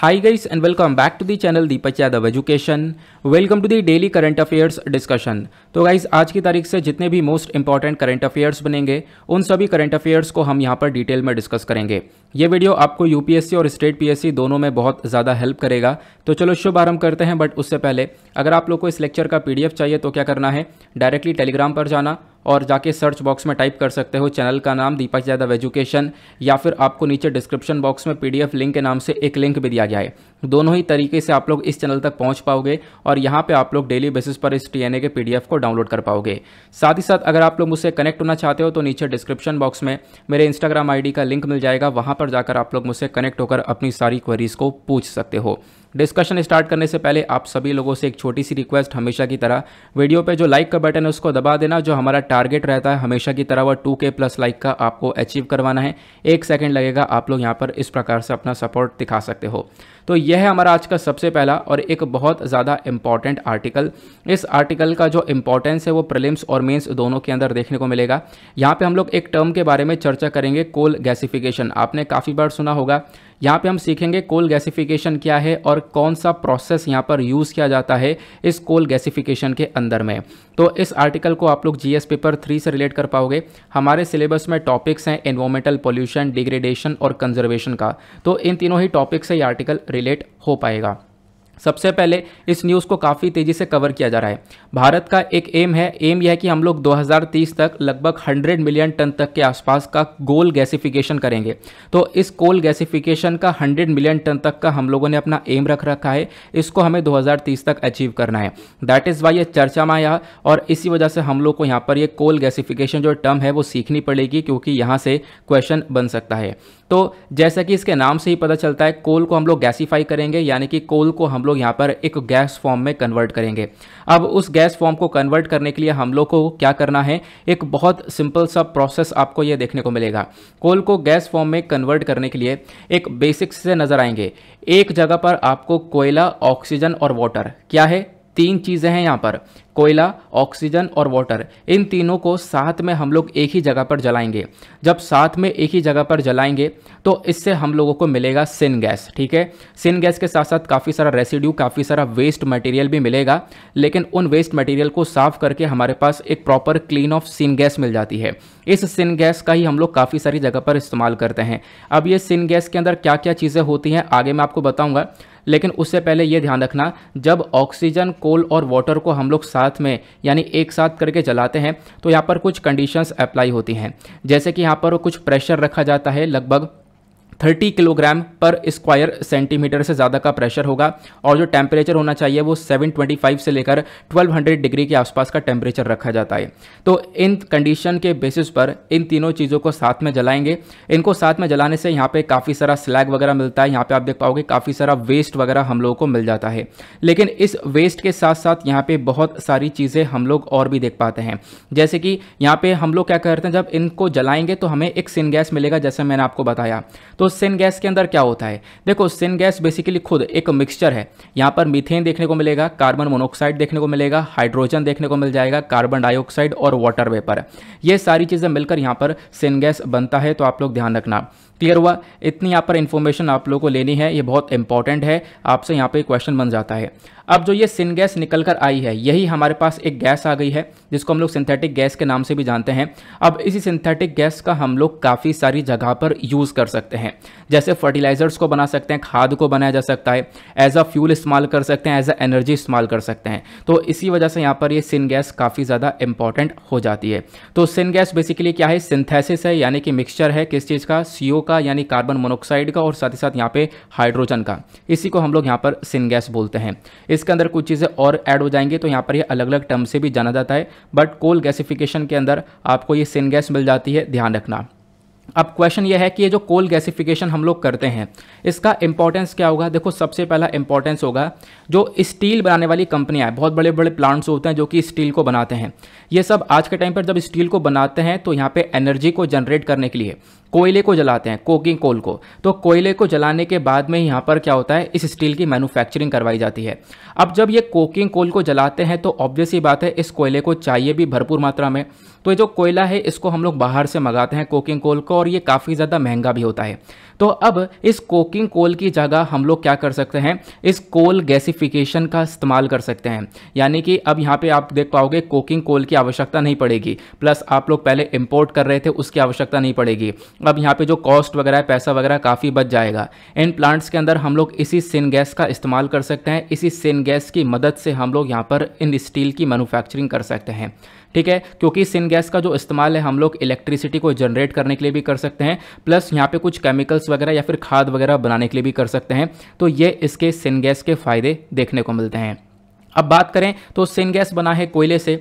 Hi guys and welcome back to the channel Deepak Yadav education welcome to the daily current affairs discussion तो guys आज की तारीख से जितने भी मोस्ट इंपॉर्टेंट करंट अफेयर्स बनेंगे उन सभी करंट अफेयर्स को हम यहाँ पर डिटेल में डिस्कस करेंगे ये वीडियो आपको यूपीएससी और स्टेट पीएससी दोनों में बहुत ज़्यादा हेल्प करेगा तो चलो शुभ आरम्भ करते हैं बट उससे पहले अगर आप लोग को इस लेक्चर का पीडीएफ चाहिए तो क्या करना है डायरेक्टली टेलीग्राम पर जाना और जाके सर्च बॉक्स में टाइप कर सकते हो चैनल का नाम दीपक यादव एजुकेशन या फिर आपको नीचे डिस्क्रिप्शन बॉक्स में पीडीएफ लिंक के नाम से एक लिंक भी दिया गया है दोनों ही तरीके से आप लोग इस चैनल तक पहुंच पाओगे और यहाँ पे आप लोग डेली बेसिस पर इस टी के पी को डाउनलोड कर पाओगे साथ ही साथ अगर आप लोग मुझसे कनेक्ट होना चाहते हो तो नीचे डिस्क्रिप्शन बॉक्स में मेरे इंस्टाग्राम आई का लिंक मिल जाएगा वहाँ पर जाकर आप लोग मुझसे कनेक्ट होकर अपनी सारी क्वेरीज़ को पूछ सकते हो डिस्कशन स्टार्ट करने से पहले आप सभी लोगों से एक छोटी सी रिक्वेस्ट हमेशा की तरह वीडियो पे जो लाइक का बटन है उसको दबा देना जो हमारा टारगेट रहता है हमेशा की तरह वह टू के प्लस लाइक का आपको अचीव करवाना है एक सेकेंड लगेगा आप लोग यहाँ पर इस प्रकार से अपना सपोर्ट दिखा सकते हो तो यह है हमारा आज का सबसे पहला और एक बहुत ज़्यादा इंपॉर्टेंट आर्टिकल इस आर्टिकल का जो इंपॉर्टेंस है वो प्रिलिम्स और मेंस दोनों के अंदर देखने को मिलेगा यहाँ पे हम लोग एक टर्म के बारे में चर्चा करेंगे कोल गैसिफिकेशन आपने काफ़ी बार सुना होगा यहाँ पे हम सीखेंगे कोल गैसिफिकेशन क्या है और कौन सा प्रोसेस यहाँ पर यूज़ किया जाता है इस कोल गैसिफिकेशन के अंदर में तो इस आर्टिकल को आप लोग जीएस पेपर थ्री से रिलेट कर पाओगे हमारे सिलेबस में टॉपिक्स हैं इन्वामेंटल पोल्यूशन डिग्रेडेशन और कंजर्वेशन का तो इन तीनों ही टॉपिक से ये आर्टिकल रिलेट हो पाएगा सबसे पहले इस न्यूज़ को काफ़ी तेज़ी से कवर किया जा रहा है भारत का एक एम है एम यह है कि हम लोग 2030 तक लगभग 100 मिलियन टन तक के आसपास का गोल गैसिफिकेशन करेंगे तो इस कोल गैसिफिकेशन का 100 मिलियन टन तक का हम लोगों ने अपना एम रख रखा है इसको हमें 2030 तक अचीव करना है दैट इज़ वाई ये चर्चा में आया और इसी वजह से हम लोग को यहाँ पर ये कोल गैसिफिकेशन जो टर्म है वो सीखनी पड़ेगी क्योंकि यहाँ से क्वेश्चन बन सकता है तो जैसा कि इसके नाम से ही पता चलता है कोल को हम लोग गैसीफाई करेंगे यानी कि कोल को हम लोग यहाँ पर एक गैस फॉर्म में कन्वर्ट करेंगे अब उस गैस फॉर्म को कन्वर्ट करने के लिए हम लोग को क्या करना है एक बहुत सिंपल सा प्रोसेस आपको ये देखने को मिलेगा कोल को गैस फॉर्म में कन्वर्ट करने के लिए एक बेसिक्स से नज़र आएंगे एक जगह पर आपको कोयला ऑक्सीजन और वाटर क्या है तीन चीज़ें हैं यहाँ पर कोयला ऑक्सीजन और वाटर इन तीनों को साथ में हम लोग एक ही जगह पर जलाएंगे जब साथ में एक ही जगह पर जलाएंगे तो इससे हम लोगों को मिलेगा सिन गैस ठीक है सिन गैस के साथ साथ काफ़ी सारा रेसिड्यू काफ़ी सारा वेस्ट मटेरियल भी मिलेगा लेकिन उन वेस्ट मटेरियल को साफ करके हमारे पास एक proper clean of syngas मिल जाती है इस सिन गैस का ही हम लोग काफ़ी सारी जगह पर इस्तेमाल करते हैं अब ये सिन गैस के अंदर क्या क्या चीज़ें होती हैं आगे मैं आपको बताऊँगा लेकिन उससे पहले ये ध्यान रखना जब ऑक्सीजन कोल और वाटर को हम लोग साथ में यानी एक साथ करके जलाते हैं तो यहाँ पर कुछ कंडीशंस अप्लाई होती हैं जैसे कि यहाँ पर कुछ प्रेशर रखा जाता है लगभग 30 किलोग्राम पर स्क्वायर सेंटीमीटर से ज़्यादा का प्रेशर होगा और जो टेम्परेचर होना चाहिए वो 725 से लेकर 1200 डिग्री के आसपास का टेम्परेचर रखा जाता है तो इन कंडीशन के बेसिस पर इन तीनों चीज़ों को साथ में जलाएंगे इनको साथ में जलाने से यहाँ पे काफ़ी सारा स्लैग वगैरह मिलता है यहाँ पे आप देख पाओगे काफ़ी सारा वेस्ट वगैरह हम लोगों को मिल जाता है लेकिन इस वेस्ट के साथ साथ यहाँ पर बहुत सारी चीज़ें हम लोग और भी देख पाते हैं जैसे कि यहाँ पर हम लोग क्या करते हैं जब इनको जलाएंगे तो हमें एक सिन गैस मिलेगा जैसे मैंने आपको बताया तो सिन गैस के अंदर क्या होता है देखो सिन गैस बेसिकली खुद एक मिक्सचर है यहाँ पर मीथेन देखने को मिलेगा कार्बन मोनोक्साइड देखने को मिलेगा हाइड्रोजन देखने को मिल जाएगा कार्बन डाइऑक्साइड और वाटर वेपर ये सारी चीज़ें मिलकर यहाँ पर सिन गैस बनता है तो आप लोग ध्यान रखना क्लियर हुआ इतनी यहाँ पर इन्फॉर्मेशन आप लोग को लेनी है ये बहुत इंपॉर्टेंट है आपसे यहाँ पर क्वेश्चन बन जाता है अब जो ये सिन गैस निकल कर आई है यही हमारे पास एक गैस आ गई है जिसको हम लोग सिंथेटिक गैस के नाम से भी जानते हैं अब इसी सिंथेटिक गैस का हम लोग काफ़ी सारी जगह पर यूज़ कर सकते हैं जैसे फर्टिलाइजर्स को बना सकते हैं खाद को बनाया जा सकता है एज अ फ्यूल इस्तेमाल कर सकते हैं एज अ एनर्जी इस्तेमाल कर सकते हैं तो इसी वजह से यहाँ पर ये सिन गैस काफ़ी ज़्यादा इंपॉर्टेंट हो जाती है तो सिन गैस बेसिकली क्या है सिंथेसिस है यानी कि मिक्सचर है किस चीज़ का सी का यानी कार्बन मोनोक्साइड का और साथ ही साथ यहाँ पर हाइड्रोजन का इसी को हम लोग यहाँ पर सिन गैस बोलते हैं इसके अंदर कुछ चीज़ें और ऐड हो जाएंगी तो यहाँ पर ये अलग अलग टर्म से भी जाना जाता है बट कोल गैसिफिकेशन के अंदर आपको ये सिन गैस मिल जाती है ध्यान रखना अब क्वेश्चन ये है कि ये जो कोल गैसिफिकेशन हम लोग करते हैं इसका इंपॉर्टेंस क्या होगा देखो सबसे पहला इंपॉर्टेंस होगा जो स्टील बनाने वाली कंपनियाँ बहुत बड़े बड़े प्लांट्स होते हैं जो कि स्टील को बनाते हैं ये सब आज के टाइम पर जब स्टील को बनाते हैं तो यहाँ पे एनर्जी को जनरेट करने के लिए कोयले को जलाते हैं कोकिंग कोल को तो कोयले को जलाने के बाद में यहाँ पर क्या होता है इस स्टील की मैन्युफैक्चरिंग करवाई जाती है अब जब ये कोकिंग कोल को जलाते हैं तो ऑब्वियस ही बात है इस कोयले को चाहिए भी भरपूर मात्रा में तो ये जो कोयला है इसको हम लोग बाहर से मंगाते हैं कोकिंग कोल को और ये काफ़ी ज़्यादा महंगा भी होता है तो अब इस कोकिंग कोल की जगह हम लोग क्या कर सकते हैं इस कोल गैसिफिकेशन का इस्तेमाल कर सकते हैं यानी कि अब यहाँ पर आप देख पाओगे कोकिंग कोल की आवश्यकता नहीं पड़ेगी प्लस आप लोग पहले इंपोर्ट कर रहे थे उसकी आवश्यकता नहीं पड़ेगी अब यहाँ पे जो कॉस्ट वगैरह पैसा वगैरह काफ़ी बच जाएगा इन प्लांट्स के अंदर हम लोग इसी सिन गैस का इस्तेमाल कर सकते हैं इसी सिन गैस की मदद से हम लोग यहाँ पर इन स्टील की मैनुफैक्चरिंग कर सकते हैं ठीक है क्योंकि सिन गैस का जो इस्तेमाल है हम लोग इलेक्ट्रिसिटी को जनरेट करने के लिए भी कर सकते हैं प्लस यहाँ पे कुछ केमिकल्स वगैरह या फिर खाद वगैरह बनाने के लिए भी कर सकते हैं तो ये इसके सिन गैस के फ़ायदे देखने को मिलते हैं अब बात करें तो सिन गैस बना है कोयले से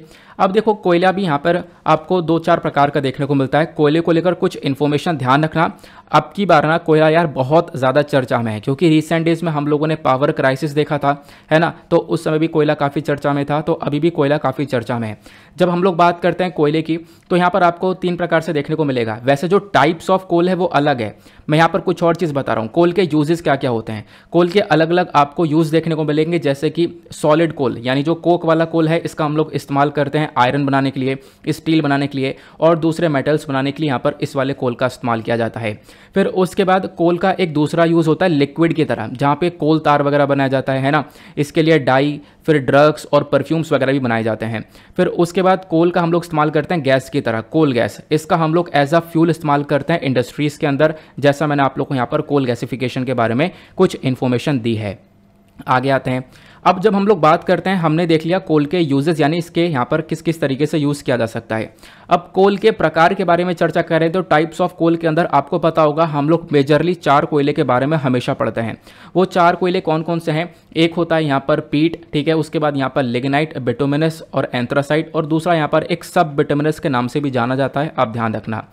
अब देखो कोयला भी यहाँ पर आपको दो चार प्रकार का देखने को मिलता है कोयले को लेकर कुछ इन्फॉर्मेशन ध्यान रखना अब की बार ना कोयला यार बहुत ज़्यादा चर्चा में है क्योंकि रिसेंट डेज़ में हम लोगों ने पावर क्राइसिस देखा था है ना तो उस समय भी कोयला काफ़ी चर्चा में था तो अभी भी कोयला काफ़ी चर्चा में है जब हम लोग बात करते हैं कोयले की तो यहाँ पर आपको तीन प्रकार से देखने को मिलेगा वैसे जो टाइप्स ऑफ कोल है वो अलग है मैं यहाँ पर कुछ और चीज़ बता रहा हूँ कोल के यूजेज़ क्या क्या होते हैं कोल के अलग अलग आपको यूज़ देखने को मिलेंगे जैसे कि सॉलिड कोल यानी जो कोक वाला कोल है इसका हम लोग इस्तेमाल करते हैं आयरन बनाने के लिए स्टील बनाने के लिए और दूसरे मेटल्स बनाने के लिए यहाँ पर इस वाले कोल का इस्तेमाल किया जाता है फिर उसके बाद कोल का एक दूसरा यूज़ होता है लिक्विड की तरह जहाँ पे कोल तार वगैरह बनाया जाता है ना इसके लिए डाई फिर ड्रग्स और परफ्यूम्स वगैरह भी बनाए जाते हैं फिर उसके बाद कोल का हम लोग इस्तेमाल करते हैं गैस की तरह कोल गैस इसका हम लोग एज अ फ्यूल इस्तेमाल करते हैं इंडस्ट्रीज़ के अंदर जैसा मैंने आप लोग को यहाँ पर कोल गैसिफिकेशन के बारे में कुछ इन्फॉर्मेशन दी है आगे आते हैं अब जब हम लोग बात करते हैं हमने देख लिया कोल के यूजेस यानी इसके यहाँ पर किस किस तरीके से यूज़ किया जा सकता है अब कोल के प्रकार के बारे में चर्चा करें तो टाइप्स ऑफ कोल के अंदर आपको पता होगा हम लोग मेजरली चार कोयले के बारे में हमेशा पढ़ते हैं वो चार कोयले कौन कौन से हैं एक होता है यहाँ पर पीट ठीक है उसके बाद यहाँ पर लेगनाइट बिटोमिनस और एंथ्रासाइट और दूसरा यहाँ पर एक सब बिटोमिनस के नाम से भी जाना जाता है आप ध्यान रखना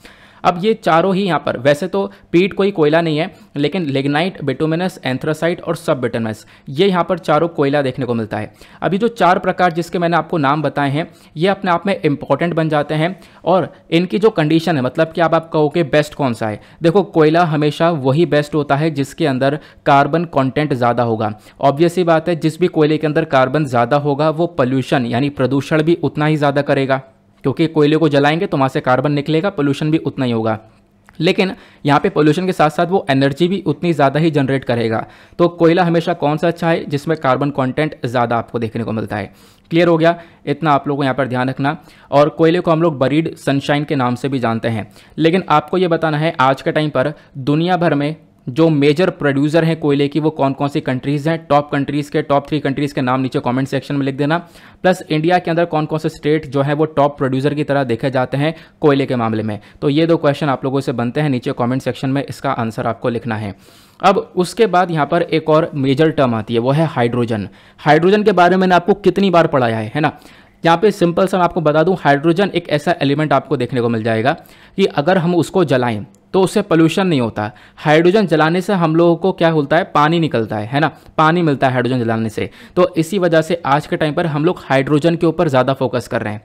अब ये चारों ही यहाँ पर वैसे तो पीट कोई कोयला नहीं है लेकिन लेगनाइट बेटोमिनस एंथ्रोसाइट और सब बेटोमस ये यहाँ पर चारों कोयला देखने को मिलता है अभी जो चार प्रकार जिसके मैंने आपको नाम बताए हैं ये अपने आप में इंपॉर्टेंट बन जाते हैं और इनकी जो कंडीशन है मतलब कि आप आप कहो कि बेस्ट कौन सा है देखो कोयला हमेशा वही बेस्ट होता है जिसके अंदर कार्बन कंटेंट ज़्यादा होगा ऑब्वियस ही बात है जिस भी कोयले के अंदर कार्बन ज़्यादा होगा वो पॉल्यूशन यानी प्रदूषण भी उतना ही ज़्यादा करेगा क्योंकि कोयले को जलाएंगे तो वहाँ से कार्बन निकलेगा पोल्यूशन भी उतना ही होगा लेकिन यहाँ पे पोल्यूशन के साथ साथ वो एनर्जी भी उतनी ज़्यादा ही जनरेट करेगा तो कोयला हमेशा कौन सा अच्छा है जिसमें कार्बन कंटेंट ज़्यादा आपको देखने को मिलता है क्लियर हो गया इतना आप लोगों को यहाँ पर ध्यान रखना और कोयले को हम लोग बरीड सनशाइन के नाम से भी जानते हैं लेकिन आपको ये बताना है आज के टाइम पर दुनिया भर में जो मेजर प्रोड्यूसर हैं कोयले की वो कौन कौन सी कंट्रीज़ हैं टॉप कंट्रीज़ के टॉप थ्री कंट्रीज़ के नाम नीचे कमेंट सेक्शन में लिख देना प्लस इंडिया के अंदर कौन कौन से स्टेट जो है वो टॉप प्रोड्यूसर की तरह देखे जाते हैं कोयले के मामले में तो ये दो क्वेश्चन आप लोगों से बनते हैं नीचे कॉमेंट सेक्शन में इसका आंसर आपको लिखना है अब उसके बाद यहाँ पर एक और मेजर टर्म आती है वो है हाइड्रोजन हाइड्रोजन के बारे में मैंने आपको कितनी बार पढ़ाया है है ना यहाँ पे सिंपल सा मैं आपको बता दूँ हाइड्रोजन एक ऐसा एलिमेंट आपको देखने को मिल जाएगा कि अगर हम उसको जलाएं तो उससे पोल्यूशन नहीं होता हाइड्रोजन जलाने से हम लोगों को क्या होता है पानी निकलता है है ना पानी मिलता है हाइड्रोजन जलाने से तो इसी वजह से आज के टाइम पर हम लोग हाइड्रोजन के ऊपर ज़्यादा फोकस कर रहे हैं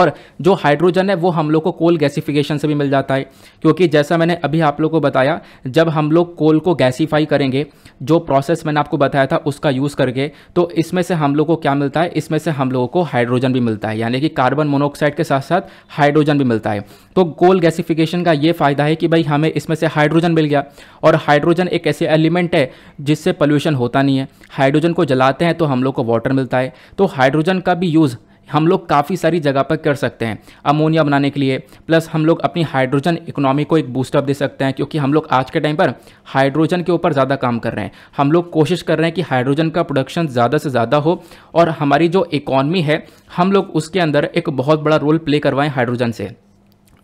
और जो हाइड्रोजन है वो हम लोग को कोल गैसिफिकेशन से भी मिल जाता है क्योंकि जैसा मैंने अभी आप लोग को बताया जब हम लोग कोल को गैसीफाई करेंगे जो प्रोसेस मैंने आपको बताया था उसका यूज़ करके तो इसमें से हम लोग को क्या मिलता है इसमें से हम लोगों को हाइड्रोजन भी मिलता है यानी कि कार्बन मोनोऑक्साइड के साथ साथ हाइड्रोजन भी मिलता है तो गोल गैसिफिकेशन का ये फ़ायदा है कि भाई हमें इसमें से हाइड्रोजन मिल गया और हाइड्रोजन एक ऐसे एलिमेंट है जिससे पॉल्यूशन होता नहीं है हाइड्रोजन को जलाते हैं तो हम लोग को वाटर मिलता है तो हाइड्रोजन का भी यूज़ हम लोग काफ़ी सारी जगह पर कर सकते हैं अमोनिया बनाने के लिए प्लस हम लोग अपनी हाइड्रोजन इकोनॉमी को एक बूस्टअप दे सकते हैं क्योंकि हम लोग आज के टाइम पर हाइड्रोजन के ऊपर ज़्यादा काम कर रहे हैं हम लोग कोशिश कर रहे हैं कि हाइड्रोजन का प्रोडक्शन ज़्यादा से ज़्यादा हो और हमारी जो इकॉनमी है हम लोग उसके अंदर एक बहुत बड़ा रोल प्ले करवाएं हाइड्रोजन से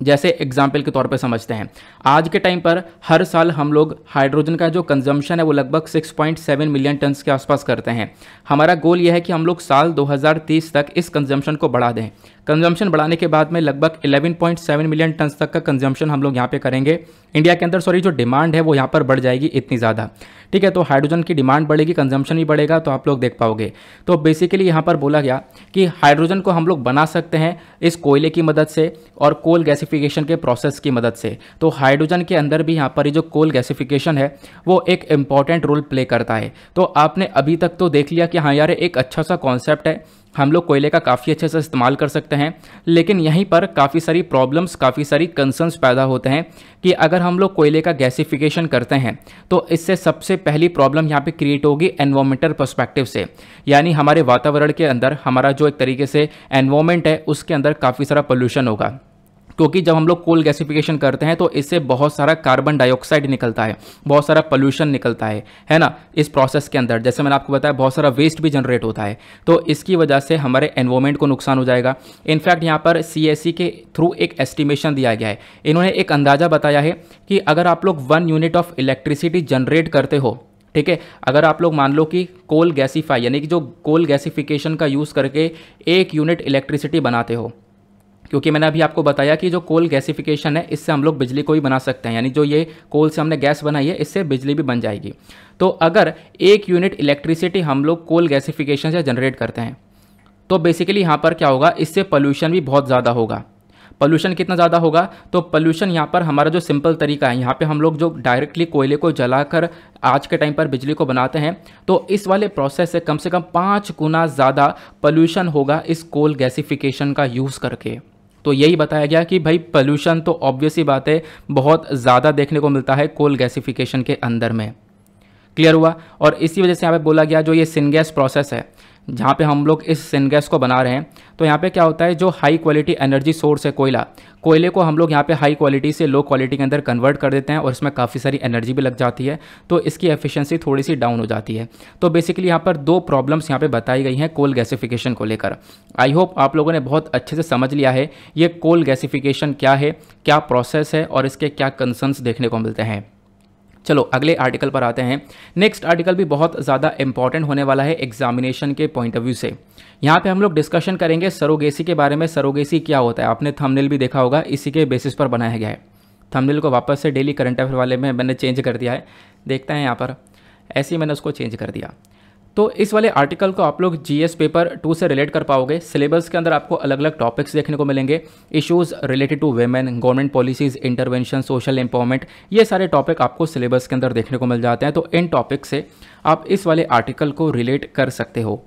जैसे एग्जाम्पल के तौर पर समझते हैं आज के टाइम पर हर साल हम लोग हाइड्रोजन का जो कंजम्पशन है वो लगभग 6.7 मिलियन टन के आसपास करते हैं हमारा गोल यह है कि हम लोग साल 2030 तक इस कंजम्पशन को बढ़ा दें कंजम्पशन बढ़ाने के बाद में लगभग 11.7 मिलियन टन तक का कंजम्पशन हम लोग यहाँ पे करेंगे इंडिया के अंदर सॉरी जो डिमांड है वो यहाँ पर बढ़ जाएगी इतनी ज़्यादा ठीक है तो हाइड्रोजन की डिमांड बढ़ेगी कंजम्पशन भी बढ़ेगा तो आप लोग देख पाओगे तो बेसिकली यहाँ पर बोला गया कि हाइड्रोजन को हम लोग बना सकते हैं इस कोयले की मदद से और कोल गैसिफिकेशन के प्रोसेस की मदद से तो हाइड्रोजन के अंदर भी यहाँ पर जो कोल गैसिफिकेशन है वो एक इम्पॉर्टेंट रोल प्ले करता है तो आपने अभी तक तो देख लिया कि हाँ यार एक अच्छा सा कॉन्सेप्ट है हम लोग कोयले का काफ़ी अच्छे से इस्तेमाल कर सकते हैं लेकिन यहीं पर काफ़ी सारी प्रॉब्लम्स काफ़ी सारी कंसर्न्स पैदा होते हैं कि अगर हम लोग कोयले का गैसिफिकेशन करते हैं तो इससे सबसे पहली प्रॉब्लम यहाँ पे क्रिएट होगी एनवायरमेंटल परस्पेक्टिव से यानी हमारे वातावरण के अंदर हमारा जो एक तरीके से एनवायरमेंट है उसके अंदर काफ़ी सारा पोल्यूशन होगा क्योंकि जब हम लोग कोल गैसिफिकेशन करते हैं तो इससे बहुत सारा कार्बन डाइऑक्साइड निकलता है बहुत सारा पोल्यूशन निकलता है है ना इस प्रोसेस के अंदर जैसे मैंने आपको बताया बहुत सारा वेस्ट भी जनरेट होता है तो इसकी वजह से हमारे एनवायरमेंट को नुकसान हो जाएगा इनफैक्ट यहाँ पर सी के थ्रू एक एस्टिमेशन दिया गया है इन्होंने एक अंदाज़ा बताया है कि अगर आप लोग one unit of electricity generate करते हो ठीक है अगर आप लोग मान लो कि कोल गैसीफाई यानी कि जो कोल गैसिफिकेशन का यूज़ करके एक यूनिट इलेक्ट्रिसिटी बनाते हो क्योंकि मैंने अभी आपको बताया कि जो कोल गैसिफिकेशन है इससे हम लोग बिजली को भी बना सकते हैं यानी जो ये कोल से हमने गैस बनाई है इससे बिजली भी बन जाएगी तो अगर एक यूनिट इलेक्ट्रिसिटी हम लोग कोल गैसिफिकेशन से जनरेट करते हैं तो बेसिकली यहाँ पर क्या होगा इससे पॉल्यूशन भी बहुत ज़्यादा होगा पोल्यूशन कितना ज़्यादा होगा तो पोल्यूशन यहाँ पर हमारा जो सिंपल तरीका है यहाँ पे हम लोग जो डायरेक्टली कोयले को जलाकर आज के टाइम पर बिजली को बनाते हैं तो इस वाले प्रोसेस से कम से कम पाँच गुना ज़्यादा पोल्यूशन होगा इस कोल गैसिफिकेशन का यूज़ करके तो यही बताया गया कि भाई पोल्यूशन तो ऑब्वियस ही बात है बहुत ज़्यादा देखने को मिलता है कोल गैसिफिकेशन के अंदर में क्लियर हुआ और इसी वजह से यहाँ पे बोला गया जो ये सिनगैस प्रोसेस है जहाँ पे हम लोग इस सिनगैस को बना रहे हैं तो यहाँ पे क्या होता है जो हाई क्वालिटी एनर्जी सोर्स है कोयला कोयले को हम लोग यहाँ पे हाई क्वालिटी से लो क्वालिटी के अंदर कन्वर्ट कर देते हैं और इसमें काफ़ी सारी एनर्जी भी लग जाती है तो इसकी एफिशिएंसी थोड़ी सी डाउन हो जाती है तो बेसिकली यहाँ पर दो प्रॉब्लम्स यहाँ पर बताई गई हैं कोल गैसिफिकेशन को लेकर आई होप आप लोगों ने बहुत अच्छे से समझ लिया है ये कोल गैसिफिकेशन क्या है क्या प्रोसेस है और इसके क्या कंसर्नस देखने को मिलते हैं चलो अगले आर्टिकल पर आते हैं नेक्स्ट आर्टिकल भी बहुत ज़्यादा इंपॉर्टेंट होने वाला है एग्जामिनेशन के पॉइंट ऑफ व्यू से यहाँ पे हम लोग डिस्कशन करेंगे सरोगेसी के बारे में सरोगेसी क्या होता है आपने थंबनेल भी देखा होगा इसी के बेसिस पर बनाया गया है थंबनेल को वापस से डेली करंट अफेयर वाले में मैंने चेंज कर दिया है देखते हैं यहाँ पर ऐसे ही मैंने उसको चेंज कर दिया तो इस वाले आर्टिकल को आप लोग जीएस पेपर टू से रिलेट कर पाओगे सिलेबस के अंदर आपको अलग अलग टॉपिक्स देखने को मिलेंगे issues related to women government policies intervention social empowerment ये सारे टॉपिक आपको सिलेबस के अंदर देखने को मिल जाते हैं तो इन टॉपिक से आप इस वाले आर्टिकल को रिलेट कर सकते हो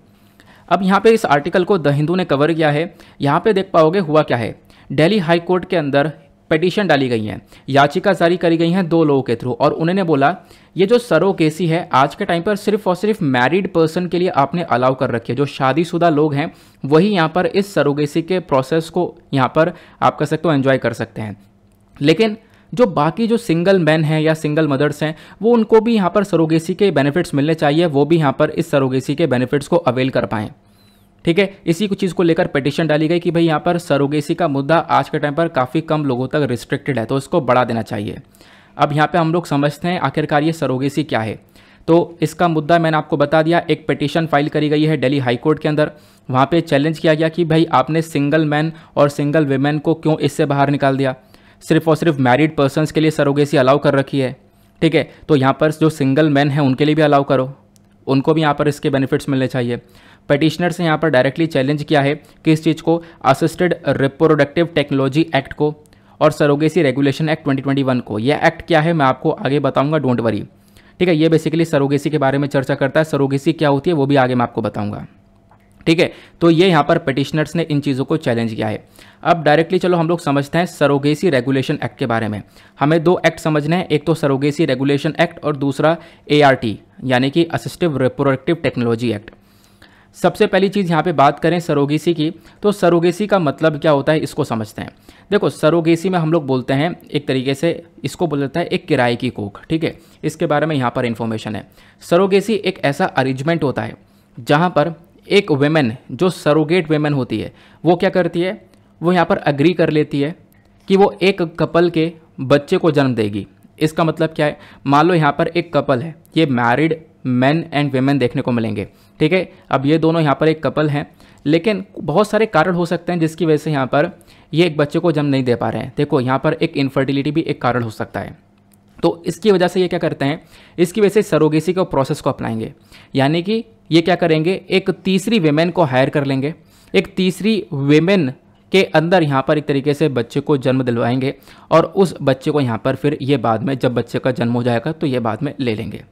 अब यहाँ पे इस आर्टिकल को द हिंदू ने कवर किया है यहाँ पे देख पाओगे हुआ क्या है दिल्ली हाई कोर्ट के अंदर पटिशन डाली गई हैं याचिका जारी करी गई हैं दो लोगों के थ्रू और उन्होंने बोला ये जो सरोगेसी है आज के टाइम पर सिर्फ और सिर्फ मैरिड पर्सन के लिए आपने अलाउ कर रखी है जो शादीशुदा लोग हैं वही यहाँ पर इस सरोगेसी के प्रोसेस को यहाँ पर आप कह सकते हो एन्जॉय कर सकते हैं लेकिन जो बाकी जो सिंगल मैन हैं या सिंगल मदर्स हैं वो उनको भी यहाँ पर सरोगेसी के बेनिफिट्स मिलने चाहिए वो भी यहाँ पर इस सरोगेसी के बेनिफिट्स को अवेल कर पाएँ ठीक है इसी कुछ चीज़ को लेकर पिटिशन डाली गई कि भाई यहाँ पर सरोगेसी का मुद्दा आज के टाइम पर काफ़ी कम लोगों तक रिस्ट्रिक्टेड है तो इसको बढ़ा देना चाहिए अब यहाँ पे हम लोग समझते हैं आखिरकार ये सरोगेसी क्या है तो इसका मुद्दा मैंने आपको बता दिया एक पिटिशन फाइल करी गई है डेली हाईकोर्ट के अंदर वहाँ पर चैलेंज किया गया कि भाई आपने सिंगल मैन और सिंगल वेमेन को क्यों इससे बाहर निकाल दिया सिर्फ और सिर्फ मैरिड पर्सनस के लिए सरोगेसी अलाउ कर रखी है ठीक है तो यहाँ पर जो सिंगल मैन है उनके लिए भी अलाउ करो उनको भी यहाँ पर इसके बेनिफिट्स मिलने चाहिए पटिशनर्स ने यहाँ पर डायरेक्टली चैलेंज किया है किस चीज़ को असिस्टेड रिप्रोडक्टिव टेक्नोलॉजी एक्ट को और सरोगेसी रेगुलेशन एक्ट 2021 को यह एक्ट क्या है मैं आपको आगे बताऊंगा डोंट वरी ठीक है ये बेसिकली सरोगेसी के बारे में चर्चा करता है सरोगेसी क्या होती है वो भी आगे मैं आपको बताऊंगा ठीक है तो ये यहाँ पर पटिशनर्स ने इन चीज़ों को चैलेंज किया है अब डायरेक्टली चलो हम लोग समझते हैं सरोगेसी रेगुलेशन एक्ट के बारे में हमें दो एक्ट समझने हैं एक तो सरोगेसी रेगुलेशन एक्ट और दूसरा ए यानी कि असिस्टिव रिप्रोडक्टिव टेक्नोलॉजी एक्ट सबसे पहली चीज़ यहाँ पे बात करें सरोगेसी की तो सरोगेसी का मतलब क्या होता है इसको समझते हैं देखो सरोगेसी में हम लोग बोलते हैं एक तरीके से इसको बोल देता है एक किराए की कोख ठीक है इसके बारे में यहाँ पर इन्फॉर्मेशन है सरोगेसी एक ऐसा अरेंजमेंट होता है जहाँ पर एक वेमेन जो सरोगेट वेमेन होती है वो क्या करती है वो यहाँ पर अग्री कर लेती है कि वो एक कपल के बच्चे को जन्म देगी इसका मतलब क्या है मान लो यहाँ पर एक कपल है ये मैरिड मैन एंड वेमेन देखने को मिलेंगे ठीक है अब ये दोनों यहाँ पर एक कपल हैं लेकिन बहुत सारे कारण हो सकते हैं जिसकी वजह से यहाँ पर ये एक बच्चे को जन्म नहीं दे पा रहे हैं देखो यहाँ पर एक इन्फर्टिलिटी भी एक कारण हो सकता है तो इसकी वजह से ये क्या करते हैं इसकी वजह से सरोगेसी के प्रोसेस को अपनाएंगे यानी कि ये क्या करेंगे एक तीसरी वेमेन को हायर कर लेंगे एक तीसरी वेमेन के अंदर यहाँ पर एक तरीके से बच्चे को जन्म दिलवाएंगे और उस बच्चे को यहाँ पर फिर ये बाद में जब बच्चे का जन्म हो जाएगा तो ये बाद में ले लेंगे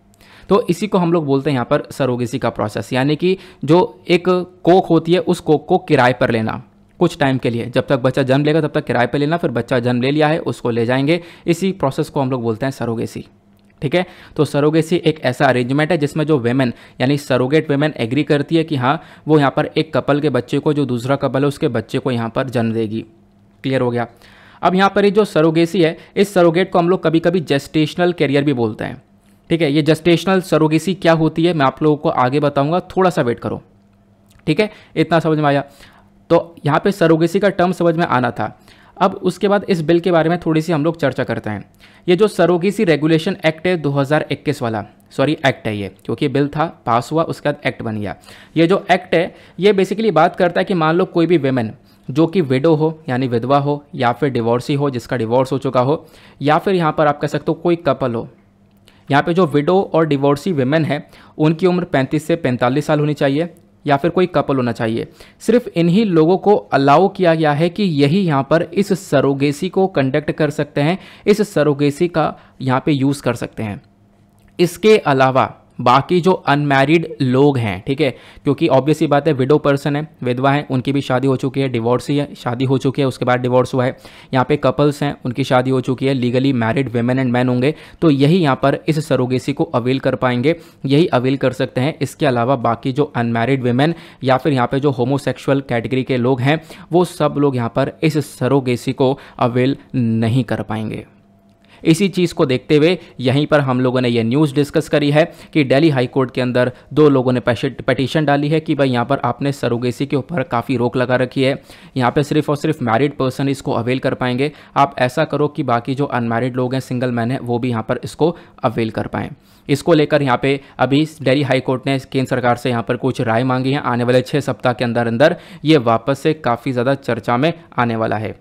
तो इसी को हम लोग बोलते हैं यहाँ पर सरोगेसी का प्रोसेस यानी कि जो एक कोक होती है उस कोक को किराए पर लेना कुछ टाइम के लिए जब तक बच्चा जन्म लेगा तब तक किराए पर लेना फिर बच्चा जन्म ले लिया है उसको ले जाएंगे इसी प्रोसेस को हम लोग बोलते हैं सरोगेसी ठीक है तो सरोगेसी एक ऐसा अरेंजमेंट है जिसमें जो वेमेन यानी सरोगेट वेमेन एग्री करती है कि हाँ वो यहाँ पर एक कपल के बच्चे को जो दूसरा कपल है उसके बच्चे को यहाँ पर जन्म देगी क्लियर हो गया अब यहाँ पर ये जो सरोगेसी है इस सरोगेट को हम लोग कभी कभी जेस्टेशनल कैरियर भी बोलते हैं ठीक है ये जस्टेशनल सरोगेसी क्या होती है मैं आप लोगों को आगे बताऊंगा थोड़ा सा वेट करो ठीक है इतना समझ में आया तो यहाँ पे सरोगेसी का टर्म समझ में आना था अब उसके बाद इस बिल के बारे में थोड़ी सी हम लोग चर्चा करते हैं ये जो सरोगेसी रेगुलेशन एक्ट है 2021 वाला सॉरी एक्ट है ये क्योंकि बिल था पास हुआ उसके बाद एक्ट बन गया ये जो एक्ट है ये बेसिकली बात करता है कि मान लो कोई भी वेमेन जो कि विडो हो यानी विधवा हो या फिर डिवोर्सी हो जिसका डिवोर्स हो चुका हो या फिर यहाँ पर आप कह सकते हो कोई कपल हो यहाँ पे जो विडो और डिवोर्सी वेमेन हैं उनकी उम्र 35 से 45 साल होनी चाहिए या फिर कोई कपल होना चाहिए सिर्फ इन्हीं लोगों को अलाउ किया गया है कि यही यहाँ पर इस सरोगेसी को कंडक्ट कर सकते हैं इस सरोगेसी का यहाँ पे यूज़ कर सकते हैं इसके अलावा बाकी जो अनमैरिड लोग हैं ठीक है क्योंकि ऑब्वियसली बात है विडो पर्सन है विधवा है उनकी भी शादी हो चुकी है डिवोर्स ही है शादी हो चुकी है उसके बाद डिवोर्स हुआ है यहाँ पे कपल्स हैं उनकी शादी हो चुकी है legally married women and man होंगे तो यही यहाँ पर इस सरोगेसी को अवेल कर पाएंगे यही अवेल कर सकते हैं इसके अलावा बाकी जो अनमैरिड वेमेन या फिर यहाँ पर जो होमोसेक्सुअल कैटेगरी के लोग हैं वो सब लोग यहाँ पर इस सरोगेसी को अवेल नहीं कर पाएंगे इसी चीज़ को देखते हुए यहीं पर हम लोगों ने यह न्यूज़ डिस्कस करी है कि डेली हाईकोर्ट के अंदर दो लोगों ने पटिशन डाली है कि भाई यहाँ पर आपने सरोगेसी के ऊपर काफ़ी रोक लगा रखी है यहाँ पर सिर्फ और सिर्फ मैरिड पर्सन इसको अवेल कर पाएंगे आप ऐसा करो कि बाकी जो अनमैरिड लोग हैं सिंगल मैन हैं वो भी यहाँ पर इसको अवेल कर पाएँ इसको लेकर यहाँ पे अभी डेली हाईकोर्ट ने केंद्र सरकार से यहाँ पर कुछ राय मांगी है आने वाले छः सप्ताह के अंदर अंदर ये वापस से काफ़ी ज़्यादा चर्चा में आने वाला है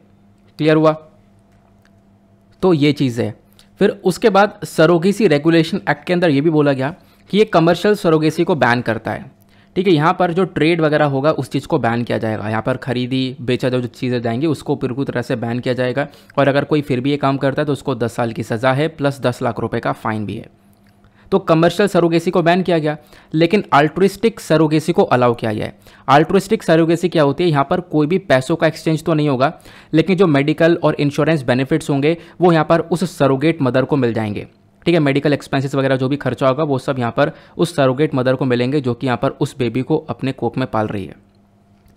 क्लियर हुआ तो ये चीज़ है फिर उसके बाद सरोगेसी रेगुलेशन एक्ट के अंदर ये भी बोला गया कि ये कमर्शियल सरोगेसी को बैन करता है ठीक है यहाँ पर जो ट्रेड वगैरह होगा उस चीज़ को बैन किया जाएगा यहाँ पर खरीदी बेचा जो चीज़ें जाएंगी उसको पूरी तरह से बैन किया जाएगा और अगर कोई फिर भी ये काम करता है तो उसको दस साल की सज़ा है प्लस दस लाख रुपये का फाइन भी है तो कमर्शियल सरोगेसी को बैन किया गया लेकिन अल्ट्रिस्टिक सरोगेसी को अलाउ किया गया है अल्ट्रिस्टिक सरोगेसी क्या होती है यहाँ पर कोई भी पैसों का एक्सचेंज तो नहीं होगा लेकिन जो मेडिकल और इंश्योरेंस बेनिफिट्स होंगे वो यहाँ पर उस सरोगेट मदर को मिल जाएंगे ठीक है मेडिकल एक्सपेंसिस वगैरह जो भी खर्चा होगा वो सब यहाँ पर उस सरोगेट मदर को मिलेंगे जो कि यहाँ पर उस बेबी को अपने कोप में पाल रही है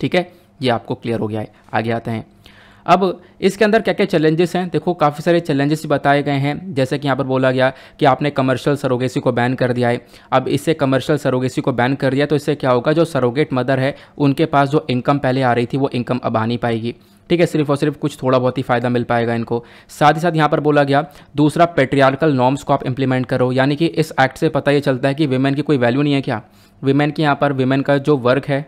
ठीक है ये आपको क्लियर हो गया है आगे आते हैं अब इसके अंदर क्या क्या चैलेंजेस हैं देखो काफ़ी सारे चैलेंजेस बताए गए हैं जैसे कि यहाँ पर बोला गया कि आपने कमर्शियल सरोगेसी को बैन कर दिया है अब इससे कमर्शियल सरोगेसी को बैन कर दिया तो इससे क्या होगा जो सरोगेट मदर है उनके पास जो इनकम पहले आ रही थी वो इनकम अब आ नहीं पाएगी ठीक है सिर्फ और सिर्फ कुछ थोड़ा बहुत ही फ़ायदा मिल पाएगा इनको साथ ही साथ यहाँ पर बोला गया दूसरा पेट्रियारिकल नॉर्म्स को आप इंप्लीमेंट करो यानी कि इस एक्ट से पता ये चलता है कि वेमेन की कोई वैल्यू नहीं है क्या वेमेन के यहाँ पर वेमेन का जो वर्क है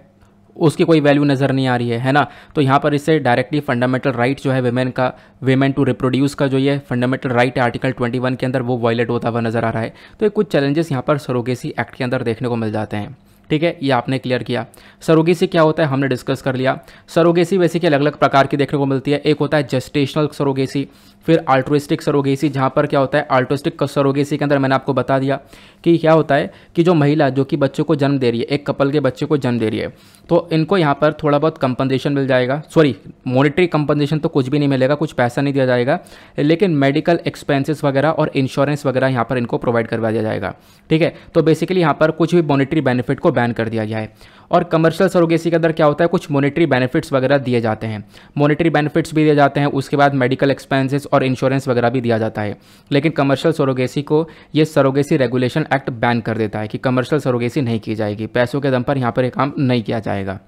उसकी कोई वैल्यू नज़र नहीं आ रही है है ना तो यहाँ पर इससे डायरेक्टली फंडामेंटल राइट जो है वेमेन का वेमेन टू रिप्रोड्यूस का जो ये फंडामेंटल राइट है आर्टिकल 21 के अंदर वो वॉयलेट होता हुआ नज़र आ रहा है तो ये कुछ चैलेंजेस यहाँ पर सरोगेसी एक्ट के अंदर देखने को मिल जाते हैं ठीक है ये आपने क्लियर किया सरोगेसी क्या होता है हमने डिस्कस कर लिया सरोगेसी वैसे कि अलग अलग प्रकार की देखने को मिलती है एक होता है जस्टेशनल सरोगेसी फिर आल्ट्रोस्टिक सरोगेसी जहाँ पर क्या होता है आल्ट्रोस्टिक सरोगेसी के अंदर मैंने आपको बता दिया कि क्या होता है कि जो महिला जो कि बच्चों को जन्म दे रही है एक कपल के बच्चे को जन्म दे रही है तो इनको यहाँ पर थोड़ा बहुत कंपनसेशन मिल जाएगा सॉरी मॉनिटरी कंपनसेशन तो कुछ भी नहीं मिलेगा कुछ पैसा नहीं दिया जाएगा लेकिन मेडिकल एक्सपेंसिस वगैरह और इंश्योरेंस वगैरह यहाँ पर इनको प्रोवाइड करवा दिया जाएगा ठीक है तो बेसिकली यहाँ पर कुछ भी मॉनिटरी बेनिफिट को बैन कर दिया गया है और कमर्शियल सरोगेसी के अंदर क्या होता है कुछ मॉनिटरी बेनिफिट्स वगैरह दिए जाते हैं मॉनिटरी बेनिफिट्स भी दिए जाते हैं उसके बाद मेडिकल एक्सपेंसेस और इंश्योरेंस वगैरह भी दिया जाता है लेकिन कमर्शियल सरोगेसी को ये सरोगेसी रेगुलेशन एक्ट बैन कर देता है कि कमर्शियल सरोगेसी नहीं की जाएगी पैसों के दम पर यहाँ पर यह काम नहीं किया जाएगा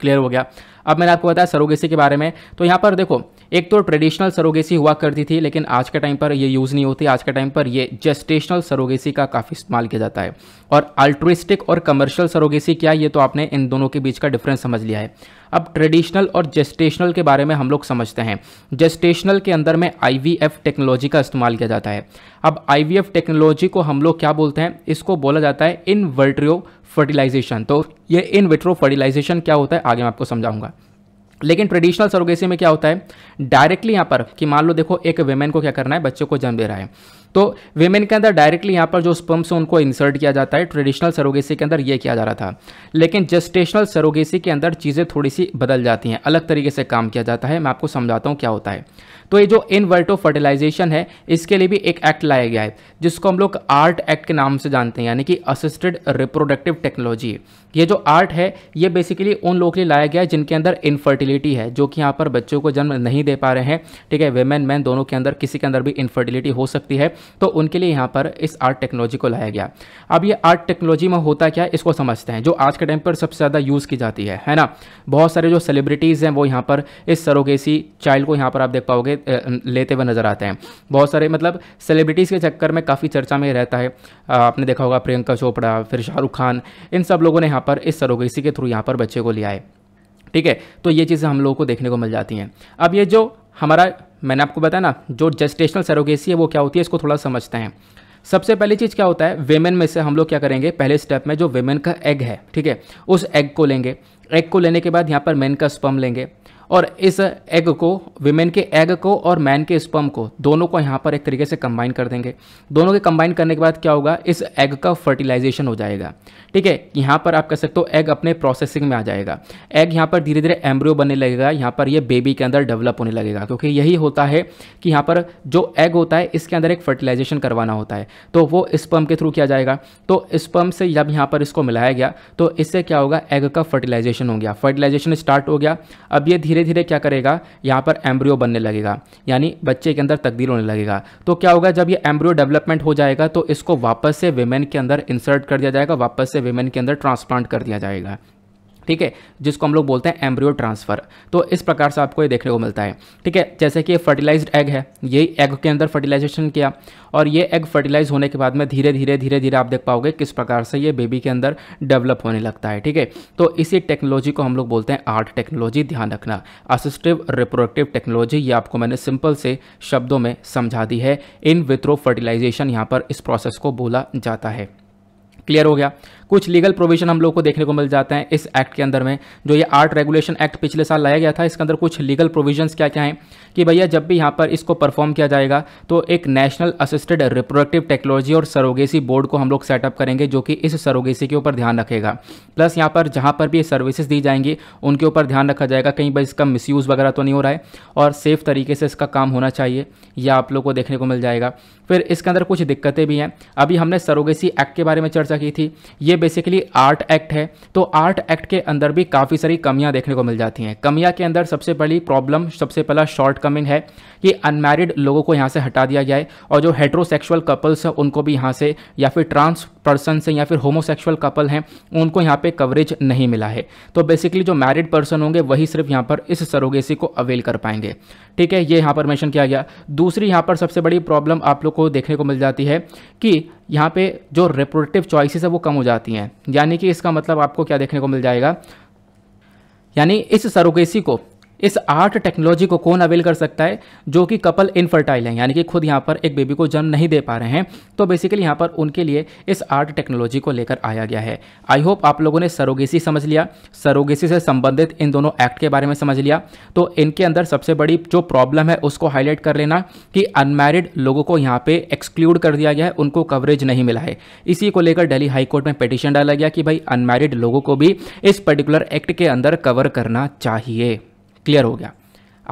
क्लियर हो गया अब मैंने आपको बताया सरोगेसी के बारे में तो यहाँ पर देखो एक तो ट्रेडिशनल सरोगेसी हुआ करती थी लेकिन आज के टाइम पर ये यूज़ नहीं होती आज के टाइम पर ये जेस्टेशनल सरोगेसी का काफ़ी इस्तेमाल किया जाता है और अल्ट्रिस्टिक और कमर्शियल सरोगेसी क्या ये तो आपने इन दोनों के बीच का डिफरेंस समझ लिया है अब ट्रेडिशनल और जेस्टेशनल के बारे में हम लोग समझते हैं जेस्टेशनल के अंदर में आई टेक्नोलॉजी का इस्तेमाल किया जाता है अब आई टेक्नोलॉजी को हम लोग क्या बोलते हैं इसको बोला जाता है इन वर्ट्रियो फर्टिलाइजेशन तो ये इन विट्रो फर्टिलाइजेशन क्या होता है आगे मैं आपको समझाऊंगा लेकिन ट्रेडिशनल सरोगेसी में क्या होता है डायरेक्टली यहाँ पर कि मान लो देखो एक वेमेन को क्या करना है बच्चों को जन्म दे रहा है तो वेमेन के अंदर डायरेक्टली यहाँ पर जो स्पम्स है उनको इंसर्ट किया जाता है ट्रेडिशनल सरोगेसी के अंदर ये किया जा रहा था लेकिन जस्टेशनल सरोगेसी के अंदर चीज़ें थोड़ी सी बदल जाती हैं अलग तरीके से काम किया जाता है मैं आपको समझाता हूँ क्या होता है तो ये जो इनवर्टो फर्टिलाइजेशन है इसके लिए भी एक एक्ट लाया गया है जिसको हम लोग आर्ट एक्ट के नाम से जानते हैं यानी कि असिस्टेड रिप्रोडक्टिव टेक्नोलॉजी ये जो आर्ट है ये बेसिकली उन लोगों के लिए लाया गया है जिनके अंदर इनफर्टिलिटी है जो कि यहाँ पर बच्चों को जन्म नहीं दे पा रहे हैं ठीक है वेमेन मैन दोनों के अंदर किसी के अंदर भी इनफर्टिलिटी हो सकती है तो उनके लिए यहाँ पर इस आर्ट टेक्नोलॉजी को लाया गया अब ये आर्ट टेक्नोलॉजी में होता क्या है इसको समझते हैं जो आज के टाइम पर सबसे ज़्यादा यूज़ की जाती है है ना बहुत सारे जो सेलिब्रिटीज़ हैं वो यहाँ पर इस सरोगेसी चाइल्ड को यहाँ पर आप देख पाओगे लेते हुए नज़र आते हैं बहुत सारे मतलब सेलिब्रिटीज़ के चक्कर में काफ़ी चर्चा में रहता है आपने देखा होगा प्रियंका चोपड़ा फिर शाहरुख खान इन सब लोगों ने यहाँ यहाँ पर इस सरोगेसी के थ्रू यहाँ पर बच्चे को लिया है ठीक है तो ये चीज़ें हम लोगों को देखने को मिल जाती हैं अब ये जो हमारा मैंने आपको बताया ना जो जस्टेशनल सरोगेसी है वो क्या होती है इसको थोड़ा समझते हैं सबसे पहली चीज़ क्या होता है वेमेन में से हम लोग क्या करेंगे पहले स्टेप में जो वेमेन का एग है ठीक है उस एग को लेंगे एग को लेने के बाद यहाँ पर मेन का स्पम लेंगे और इस एग को विमेन के एग को और मैन के स्पम को दोनों को यहाँ पर एक तरीके से कंबाइन कर देंगे दोनों के कंबाइन करने के बाद क्या होगा इस एग का फर्टिलाइजेशन हो जाएगा ठीक है यहाँ पर आप कह सकते हो एग अपने प्रोसेसिंग में आ जाएगा एग यहाँ पर धीरे धीरे एम्ब्रियो बनने लगेगा यहाँ पर ये बेबी के अंदर डेवलप होने लगेगा क्योंकि यही होता है कि यहाँ पर जो एग होता है इसके अंदर एक फर्टिलाइजेशन करवाना होता है तो वो स्पम के थ्रू किया जाएगा तो स्पम से जब यहाँ पर इसको मिलाया गया तो इससे क्या होगा एग का फर्टिलाइजेशन हो गया फर्टिलाइजेशन स्टार्ट हो गया अब ये धीरे धीरे धीरे क्या करेगा यहाँ पर एम्ब्रियो बनने लगेगा यानी बच्चे के अंदर तकदीर होने लगेगा तो क्या होगा जब ये एम्ब्रियो डेवलपमेंट हो जाएगा तो इसको वापस से वेमेन के अंदर इंसर्ट कर दिया जाएगा वापस से वेमेन के अंदर ट्रांसप्लांट कर दिया जाएगा ठीक है जिसको हम लोग बोलते हैं एम्ब्रियो ट्रांसफ़र तो इस प्रकार से आपको ये देखने को मिलता है ठीक है जैसे कि ये फर्टिलाइज्ड एग है ये एग के अंदर फर्टिलाइजेशन किया और ये एग फर्टिलाइज होने के बाद में धीरे धीरे धीरे धीरे आप देख पाओगे किस प्रकार से ये बेबी के अंदर डेवलप होने लगता है ठीक है तो इसी टेक्नोलॉजी को हम लोग बोलते हैं आर्ट टेक्नोलॉजी ध्यान रखना असिस्टिव रिप्रोडक्टिव टेक्नोलॉजी ये आपको मैंने सिंपल से शब्दों में समझा दी है इन विथ्रो फर्टिलाइजेशन यहाँ पर इस प्रोसेस को बोला जाता है क्लियर हो गया कुछ लीगल प्रोविजन हम लोग को देखने को मिल जाते हैं इस एक्ट के अंदर में जो ये आर्ट रेगुलेशन एक्ट पिछले साल लाया गया था इसके अंदर कुछ लीगल प्रोविजंस क्या क्या हैं कि भैया जब भी यहाँ पर इसको परफॉर्म किया जाएगा तो एक नेशनल असिस्टेड रिप्रोडक्टिव टेक्नोलॉजी और सरोगेसी बोर्ड को हम लोग सेटअप करेंगे जो कि इस सरोगेसी के ऊपर ध्यान रखेगा प्लस यहाँ पर जहाँ पर भी सर्विसेज दी जाएंगी उनके ऊपर ध्यान रखा जाएगा कहीं पर इसका मिस वगैरह तो नहीं हो रहा है और सेफ तरीके से इसका काम होना चाहिए यह आप लोग को देखने को मिल जाएगा फिर इसके अंदर कुछ दिक्कतें भी हैं अभी हमने सरोगेसी एक्ट के बारे में चर्चा की थी ये ये बेसिकली आर्ट एक्ट है तो आर्ट एक्ट के अंदर भी काफ़ी सारी कमियां देखने को मिल जाती हैं कमियां के अंदर सबसे पहली प्रॉब्लम सबसे पहला शॉर्ट कमिंग है कि अनमैरिड लोगों को यहाँ से हटा दिया गया है और जो हेट्रोसेक्सुअल कपल्स हैं उनको भी यहाँ से या फिर ट्रांस पर्सन से या फिर होमोसेक्सुअल कपल हैं उनको यहाँ पे कवरेज नहीं मिला है तो बेसिकली जो मैरिड पर्सन होंगे वही सिर्फ यहाँ पर इस सरोगेसी को अवेल कर पाएंगे ठीक है ये यहाँ पर मैंशन किया गया दूसरी यहाँ पर सबसे बड़ी प्रॉब्लम आप लोग को देखने को मिल जाती है कि यहाँ पे जो रिप्रोडक्टिव चॉइसेस है वो कम हो जाती जाती हैं यानी कि इसका मतलब आपको क्या देखने को मिल जाएगा यानी इस सरोगेसी को इस आर्ट टेक्नोलॉजी को कौन अवेल कर सकता है जो कि कपल इनफर्टाइल हैं यानी कि खुद यहाँ पर एक बेबी को जन्म नहीं दे पा रहे हैं तो बेसिकली यहाँ पर उनके लिए इस आर्ट टेक्नोलॉजी को लेकर आया गया है आई होप आप लोगों ने सरोगेसी समझ लिया सरोगेसी से संबंधित इन दोनों एक्ट के बारे में समझ लिया तो इनके अंदर सबसे बड़ी जो प्रॉब्लम है उसको हाईलाइट कर लेना कि अनमैरिड लोगों को यहाँ पर एक्सक्लूड कर दिया गया है उनको कवरेज नहीं मिला है इसी को लेकर डेली हाईकोर्ट में पिटिशन डाला गया कि भाई अनमैरिड लोगों को भी इस पर्टिकुलर एक्ट के अंदर कवर करना चाहिए क्लियर हो गया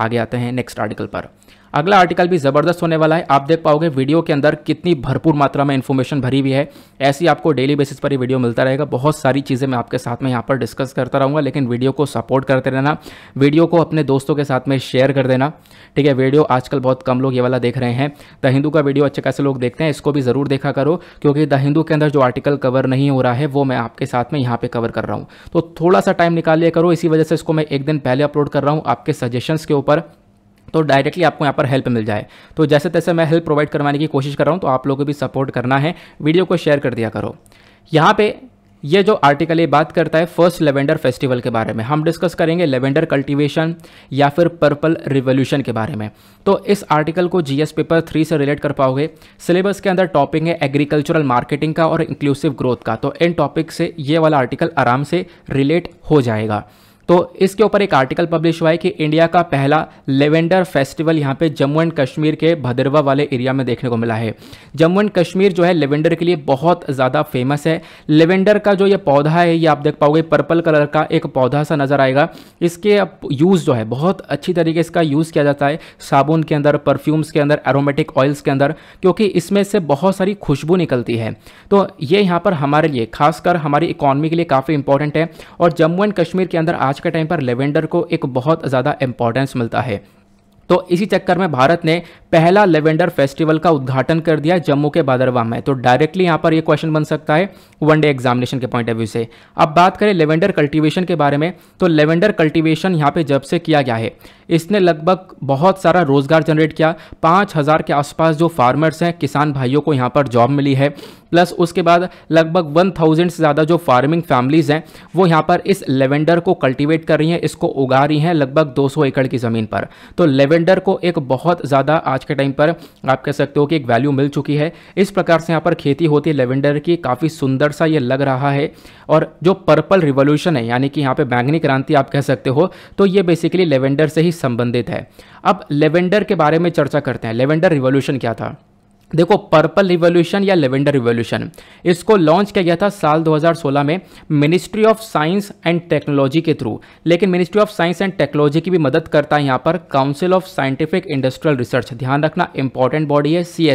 आगे आते हैं नेक्स्ट आर्टिकल पर अगला आर्टिकल भी ज़बरदस्त होने वाला है आप देख पाओगे वीडियो के अंदर कितनी भरपूर मात्रा में इन्फॉर्मेशन भरी हुई है ऐसी आपको डेली बेसिस पर ही वीडियो मिलता रहेगा बहुत सारी चीज़ें मैं आपके साथ में यहाँ पर डिस्कस करता रहूँगा लेकिन वीडियो को सपोर्ट करते रहना वीडियो को अपने दोस्तों के साथ में शेयर कर देना ठीक है वीडियो आजकल बहुत कम लोग ये वाला देख रहे हैं द हिंदू का वीडियो अच्छे कैसे लोग देखते हैं इसको भी ज़रूर देखा करो क्योंकि द हिंदू के अंदर जो आर्टिकल कवर नहीं हो रहा है वो मैं आपके साथ में यहाँ पर कवर कर रहा हूँ तो थोड़ा सा टाइम निकालिए करो इसी वजह से इसको मैं एक दिन पहले अपलोड कर रहा हूँ आपके सजेशंस के ऊपर तो डायरेक्टली आपको यहाँ पर हेल्प मिल जाए तो जैसे तैसे मैं हेल्प प्रोवाइड करवाने की कोशिश कर रहा हूँ तो आप लोगों को भी सपोर्ट करना है वीडियो को शेयर कर दिया करो यहाँ पे ये जो आर्टिकल ये बात करता है फर्स्ट लेवेंडर फेस्टिवल के बारे में हम डिस्कस करेंगे लेवेंडर कल्टीवेशन या फिर पर्पल रिवोल्यूशन के बारे में तो इस आर्टिकल को जीएस पेपर थ्री से रिलेट कर पाओगे सिलेबस के अंदर टॉपिक है एग्रीकल्चरल मार्केटिंग का और इंक्लूसिव ग्रोथ का तो इन टॉपिक से ये वाला आर्टिकल आराम से रिलेट हो जाएगा तो इसके ऊपर एक आर्टिकल पब्लिश हुआ है कि इंडिया का पहला लेवेंडर फेस्टिवल यहाँ पे जम्मू एंड कश्मीर के भद्रवा वाले एरिया में देखने को मिला है जम्मू एंड कश्मीर जो है लेवेंडर के लिए बहुत ज़्यादा फेमस है लेवेंडर का जो ये पौधा है ये आप देख पाओगे पर्पल कलर का एक पौधा सा नज़र आएगा इसके यूज़ जो है बहुत अच्छी तरीके से इसका यूज़ किया जाता है साबुन के अंदर परफ्यूम्स के अंदर एरोमेटिक ऑयल्स के अंदर क्योंकि इसमें से बहुत सारी खुशबू निकलती है तो ये यहाँ पर हमारे लिए खासकर हमारी इकॉनमी के लिए काफ़ी इंपॉर्टेंट है और जम्मू एंड कश्मीर के अंदर आज के टाइम पर लेवेंडर को एक बहुत ज़्यादा इंपॉर्टेंस मिलता है तो इसी चक्कर में भारत ने पहला लेवेंडर फेस्टिवल का उद्घाटन कर दिया जम्मू के बादरवा में तो डायरेक्टली यहाँ पर यह क्वेश्चन बन सकता है वनडे एग्जामिनेशन के पॉइंट ऑफ व्यू से अब बात करें लेवेंडर कल्टीवेशन के बारे में तो लेवेंडर कल्टीवेशन यहाँ पे जब से किया गया है इसने लगभग बहुत सारा रोजगार जनरेट किया पाँच हज़ार के आसपास जो फार्मर्स हैं किसान भाइयों को यहाँ पर जॉब मिली है प्लस उसके बाद लगभग वन थाउजेंड से ज़्यादा जो फार्मिंग फैमिलीज़ हैं वो यहाँ पर इस लेवेंडर को कल्टीवेट कर रही हैं इसको उगा रही हैं लगभग सौ एकड़ की ज़मीन पर तो लेवेंडर को एक बहुत ज़्यादा आज आज के टाइम पर आप कह सकते हो कि एक वैल्यू मिल चुकी है इस प्रकार से यहाँ पर खेती होती है लेवेंडर की काफ़ी सुंदर सा ये लग रहा है और जो पर्पल रिवोल्यूशन है यानी कि यहाँ पर बैंगनी क्रांति आप कह सकते हो तो ये बेसिकली लेवेंडर से ही संबंधित है अब लेवेंडर के बारे में चर्चा करते हैं लेवेंडर रिवोल्यूशन क्या था देखो पर्पल रिवोल्यूशन या लेवेंडर रिवोल्यूशन इसको लॉन्च किया गया था साल 2016 में ministry of science and technology के थ्रू लेकिन ministry of science and technology की भी मदद करता है यहाँ पर council of scientific industrial research ध्यान रखना इंपॉर्टेंट बॉडी है सी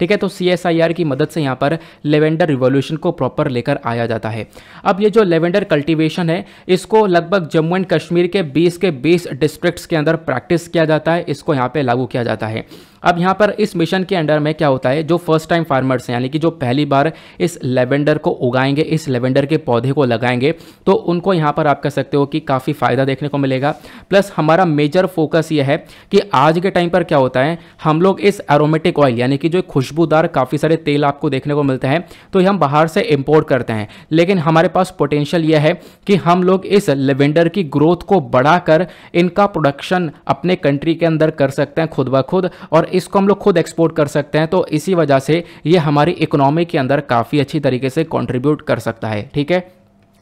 ठीक है तो सी की मदद से यहाँ पर लेवेंडर रिवोल्यूशन को प्रॉपर लेकर आया जाता है अब ये जो लेवेंडर कल्टिवेशन है इसको लगभग जम्मू एंड कश्मीर के 20 के 20 डिस्ट्रिक्ट्स के अंदर प्रैक्टिस किया जाता है इसको यहाँ पे लागू किया जाता है अब यहाँ पर इस मिशन के अंडर में क्या होता है जो फर्स्ट टाइम फार्मर्स हैं यानी कि जो पहली बार इस लेवेंडर को उगाएंगे इस लेवेंडर के पौधे को लगाएंगे तो उनको यहाँ पर आप कह सकते हो कि काफ़ी फ़ायदा देखने को मिलेगा प्लस हमारा मेजर फोकस ये है कि आज के टाइम पर क्या होता है हम लोग इस एरोमेटिक ऑयल यानी कि जो खुश खुशबूदार काफ़ी सारे तेल आपको देखने को मिलते हैं तो हम बाहर से इम्पोर्ट करते हैं लेकिन हमारे पास पोटेंशियल यह है कि हम लोग इस लेवेंडर की ग्रोथ को बढ़ाकर इनका प्रोडक्शन अपने कंट्री के अंदर कर सकते हैं खुद ब खुद और इसको हम लोग खुद एक्सपोर्ट कर सकते हैं तो इसी वजह से ये हमारी इकोनॉमी के अंदर काफ़ी अच्छी तरीके से कॉन्ट्रीब्यूट कर सकता है ठीक है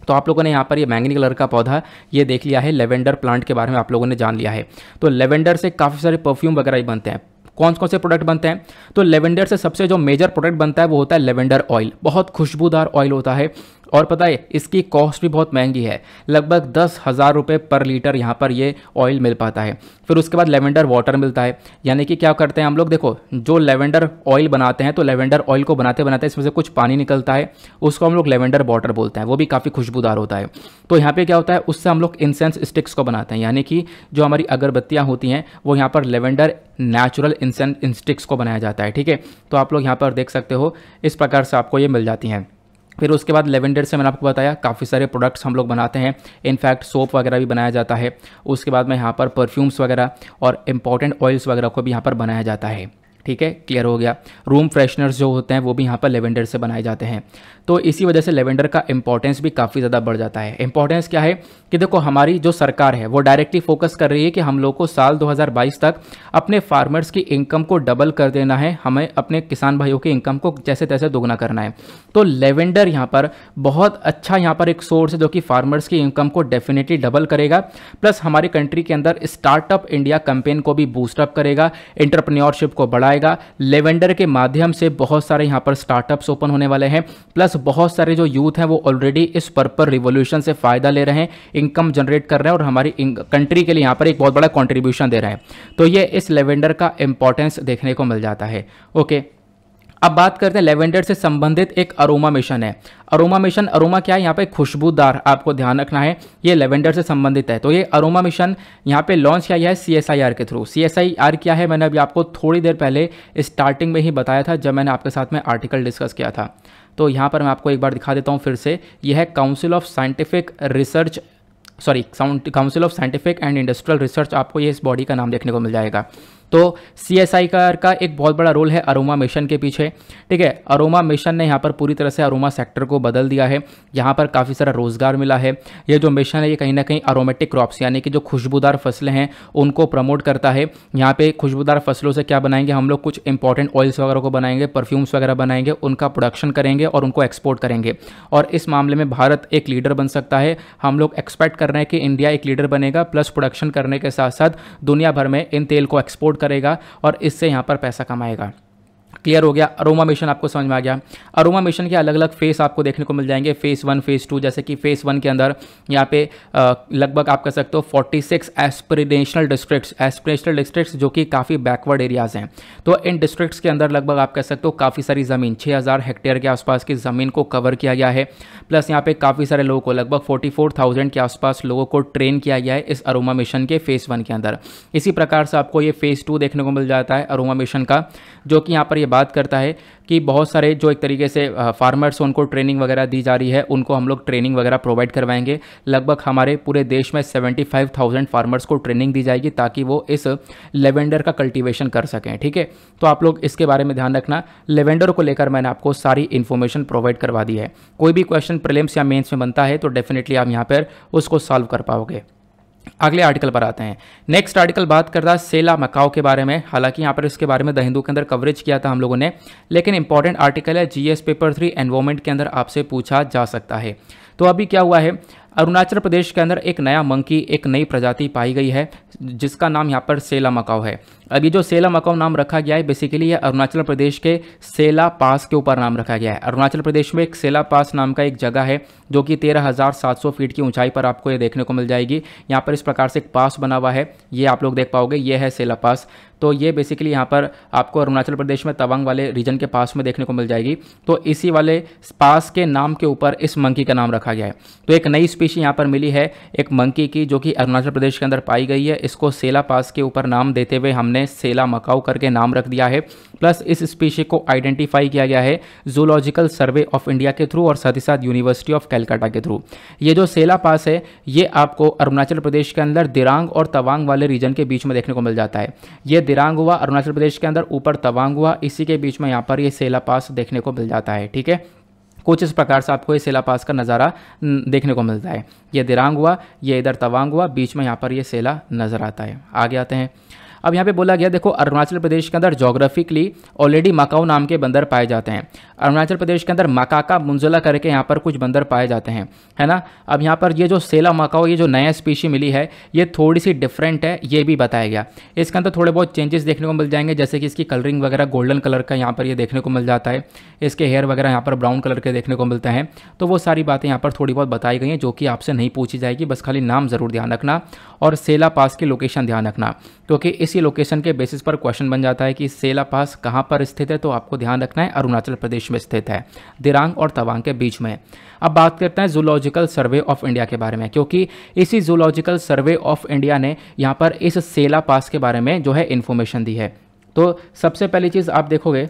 तो आप लोगों ने यहाँ पर ये मैंगनी कलर का पौधा ये देख लिया है लेवेंडर प्लांट के बारे में आप लोगों ने जान लिया है तो लेवेंडर से काफ़ी सारे परफ्यूम वगैरह ही बनते हैं कौन कौन से प्रोडक्ट बनते हैं तो लेवेंडर से सबसे जो मेजर प्रोडक्ट बनता है वो होता है लेवेंडर ऑयल बहुत खुशबूदार ऑयल होता है और पता है इसकी कॉस्ट भी बहुत महंगी है लगभग दस हज़ार रुपये पर लीटर यहाँ पर ये ऑयल मिल पाता है फिर उसके बाद लेवेंडर वाटर मिलता है यानी कि क्या करते हैं हम लोग देखो जो लेवेंडर ऑयल बनाते हैं तो लेवेंडर ऑयल को बनाते बनाते इसमें से कुछ पानी निकलता है उसको हम लोग लेवेंडर वाटर बोलते हैं वो भी काफ़ी खुशबूदार होता है तो यहाँ पर क्या होता है उससे हम लोग इंसेंस स्टिक्स को बनाते हैं यानी कि जो हमारी अगरबत्तियाँ होती हैं वो यहाँ पर लेवेंडर नेचुरल इंसेंस इंस्टिक्स को बनाया जाता है ठीक है तो आप लोग यहाँ पर देख सकते हो इस प्रकार से आपको ये मिल जाती हैं फिर उसके बाद लेवेंडर से मैंने आपको बताया काफ़ी सारे प्रोडक्ट्स हम लोग बनाते हैं इनफैक्ट सोप वगैरह भी बनाया जाता है उसके बाद में यहाँ पर परफ्यूम्स वगैरह और इंपॉर्टेंट ऑयल्स वगैरह को भी यहाँ पर बनाया जाता है ठीक है क्लियर हो गया रूम फ्रेशनर्स जो होते हैं वो भी यहाँ पर लेवेंडर से बनाए जाते हैं तो इसी वजह से लेवेंडर का इंपॉर्टेंस भी काफ़ी ज़्यादा बढ़ जाता है इंपॉर्टेंस क्या है कि देखो हमारी जो सरकार है वो डायरेक्टली फोकस कर रही है कि हम लोग को साल 2022 तक अपने फार्मर्स की इनकम को डबल कर देना है हमें अपने किसान भाइयों की इनकम को जैसे तैसे दोगुना करना है तो लेवेंडर यहाँ पर बहुत अच्छा यहाँ पर एक सोर्स है जो कि फार्मर्स की इनकम को डेफिनेटली डबल करेगा प्लस हमारी कंट्री के अंदर स्टार्टअप इंडिया कंपेन को भी बूस्टअप करेगा इंटरप्रन्योरशिप को बढ़ाएगा पाएगा लेवेंडर के माध्यम से बहुत सारे यहाँ पर स्टार्टअप्स ओपन होने वाले हैं प्लस बहुत सारे जो यूथ हैं वो ऑलरेडी इस पर्पल रिवोल्यूशन से फ़ायदा ले रहे हैं इनकम जनरेट कर रहे हैं और हमारी कंट्री के लिए यहाँ पर एक बहुत बड़ा कॉन्ट्रीब्यूशन दे रहे हैं तो ये इस लेवेंडर का इंपॉर्टेंस देखने को मिल जाता है ओके अब बात करते हैं लेवेंडर से संबंधित एक अरोमा मिशन है अरोमा मिशन अरोमा क्या है यहाँ पे खुशबूदार आपको ध्यान रखना है ये लेवेंडर से संबंधित है तो ये अरोमा मिशन यहाँ पे लॉन्च किया गया है सी के थ्रू सी क्या है मैंने अभी आपको थोड़ी देर पहले स्टार्टिंग में ही बताया था जब मैंने आपके साथ में आर्टिकल डिस्कस किया था तो यहाँ पर मैं आपको एक बार दिखा देता हूँ फिर से यह है council of scientific research sorry council of scientific and industrial research आपको ये इस बॉडी का नाम देखने को मिल जाएगा तो सी एस आई का एक बहुत बड़ा रोल है अरोमा मिशन के पीछे ठीक है अरोमा मिशन ने यहाँ पर पूरी तरह से अरोमा सेक्टर को बदल दिया है यहाँ पर काफ़ी सारा रोज़गार मिला है ये जो मिशन है ये कहीं ना कहीं अरोमेटिक क्रॉप्स यानी कि जो खुशबूदार फसलें हैं उनको प्रमोट करता है यहाँ पे खुशबूदार फसलों से क्या बनाएंगे हम लोग कुछ इंपॉर्टेंट ऑयल्स वगैरह को बनाएंगे परफ्यूम्स वगैरह बनाएंगे उनका प्रोडक्शन करेंगे और उनको एक्सपोर्ट करेंगे और इस मामले में भारत एक लीडर बन सकता है हम लोग एक्सपेक्ट कर रहे हैं कि इंडिया एक लीडर बनेगा प्लस प्रोडक्शन करने के साथ साथ दुनिया भर में इन तेल को एक्सपोर्ट करेगा और इससे यहाँ पर पैसा कमाएगा क्लियर हो गया अरोमा मिशन आपको समझ में आ गया अरोमा मिशन के अलग अलग फेस आपको देखने को मिल जाएंगे फेस वन फेस टू जैसे कि फेस वन के अंदर यहाँ पे लगभग आप कह सकते हो forty six aspirational district aspirational districts जो कि काफ़ी बैकवर्ड एरियाज़ हैं तो इन डिस्ट्रिक्ट्स के अंदर लगभग आप कह सकते हो काफ़ी सारी ज़मीन छः हज़ार हेक्टेयर के आसपास की ज़मीन को कवर किया गया है प्लस यहाँ पे काफ़ी सारे लोगों को लगभग फोर्टी फोर थाउजेंड के आसपास लोगों को ट्रेन किया गया है इस अरोमा मिशन के फेज़ वन के अंदर इसी प्रकार से आपको ये फेज़ टू देखने को मिल जाता है अरोमा मिशन का जो कि यहाँ पर ये बात करता है कि बहुत सारे जो एक तरीके से फार्मर्स उनको ट्रेनिंग वगैरह दी जा रही है उनको हम लोग ट्रेनिंग वगैरह प्रोवाइड करवाएंगे लगभग हमारे पूरे देश में 75,000 फार्मर्स को ट्रेनिंग दी जाएगी ताकि वो इस लेवेंडर का कल्टीवेशन कर सकें ठीक है तो आप लोग इसके बारे में ध्यान रखना लेवेंडर को लेकर मैंने आपको सारी इन्फॉर्मेशन प्रोवाइड करवा दी है कोई भी क्वेश्चन प्रिलिम्स या मेन्स में बनता है तो डेफिनेटली आप यहाँ पर उसको सॉल्व कर पाओगे अगले आर्टिकल पर आते हैं नेक्स्ट आर्टिकल बात कर रहा है सेला मकाओ के बारे में हालांकि यहाँ पर इसके बारे में द हिंदू के अंदर कवरेज किया था हम लोगों ने लेकिन इंपॉर्टेंट आर्टिकल है जीएस पेपर थ्री एनवायरमेंट के अंदर आपसे पूछा जा सकता है तो अभी क्या हुआ है अरुणाचल प्रदेश के अंदर एक नया मंकी एक नई प्रजाति पाई गई है जिसका नाम यहाँ पर सेला मकाओ है अभी जो सेला मकाओ नाम रखा गया है बेसिकली ये अरुणाचल प्रदेश के सेला पास के ऊपर नाम रखा गया है अरुणाचल प्रदेश में एक सेला पास नाम का एक जगह है जो कि 13,700 फीट की ऊंचाई पर आपको ये देखने को मिल जाएगी यहाँ पर इस प्रकार से एक पास बना हुआ है ये आप लोग देख पाओगे ये है सेला पास तो ये बेसिकली यहाँ पर आपको अरुणाचल प्रदेश में तवांग वाले रीजन के पास में देखने को मिल जाएगी तो इसी वाले पास के नाम के ऊपर इस मंकी का नाम रखा गया है तो एक नई स्पीशी यहाँ पर मिली है एक मंकी की जो कि अरुणाचल प्रदेश के अंदर पाई गई है इसको सेला पास के ऊपर नाम देते हुए हमने सेला मकाऊ करके नाम रख दिया है प्लस इस स्पीशी को आइडेंटिफाई किया गया है जूलॉजिकल सर्वे ऑफ इंडिया के थ्रू और साथ ही साथ यूनिवर्सिटी ऑफ कैलकाटा के थ्रू ये जो सेला पास है ये आपको अरुणाचल प्रदेश के अंदर दिरांग और तवांग वाले रीजन के बीच में देखने को मिल जाता है ये दिरांग हुआ अरुणाचल प्रदेश के अंदर ऊपर तवांग हुआ इसी के बीच में यहाँ पर ये सेला पास देखने को मिल जाता है ठीक है कुछ इस प्रकार से आपको ये सेला पास का नज़ारा देखने को मिलता है ये दिरांग हुआ ये इधर तवांग हुआ बीच में यहाँ पर ये सेला नज़र आता है आगे आते हैं अब यहाँ पे बोला गया देखो अरुणाचल प्रदेश के अंदर जोग्राफिकली ऑलरेडी मकाऊ नाम के बंदर पाए जाते हैं अरुणाचल प्रदेश के अंदर मकाका मुंजला करके यहाँ पर कुछ बंदर पाए जाते हैं है ना अब यहाँ पर ये जो सेला मकाऊ ये जो नया स्पीशी मिली है ये थोड़ी सी डिफरेंट है ये भी बताया गया इसके अंदर थोड़े बहुत चेंजेस देखने को मिल जाएंगे जैसे कि इसकी कलरिंग वगैरह गोल्डन कलर का यहाँ पर ये देखने को मिल जाता है इसके हेयर वगैरह यहाँ पर ब्राउन कलर के देखने को मिलते हैं तो वो सारी बातें यहाँ पर थोड़ी बहुत बताई गई हैं जो कि आपसे नहीं पूछी जाएगी बस खाली नाम ज़रूर ध्यान रखना और सेला पास की लोकेशन ध्यान रखना क्योंकि तो इसी लोकेशन के बेसिस पर क्वेश्चन बन जाता है कि सेला पास कहाँ पर स्थित है तो आपको ध्यान रखना है अरुणाचल प्रदेश में स्थित है दिरांग और तवांग के बीच में अब बात करते हैं जूलॉजिकल सर्वे ऑफ इंडिया के बारे में क्योंकि इसी जूलॉजिकल सर्वे ऑफ इंडिया ने यहाँ पर इस सेला पास के बारे में जो है इन्फॉर्मेशन दी है तो सबसे पहली चीज़ आप देखोगे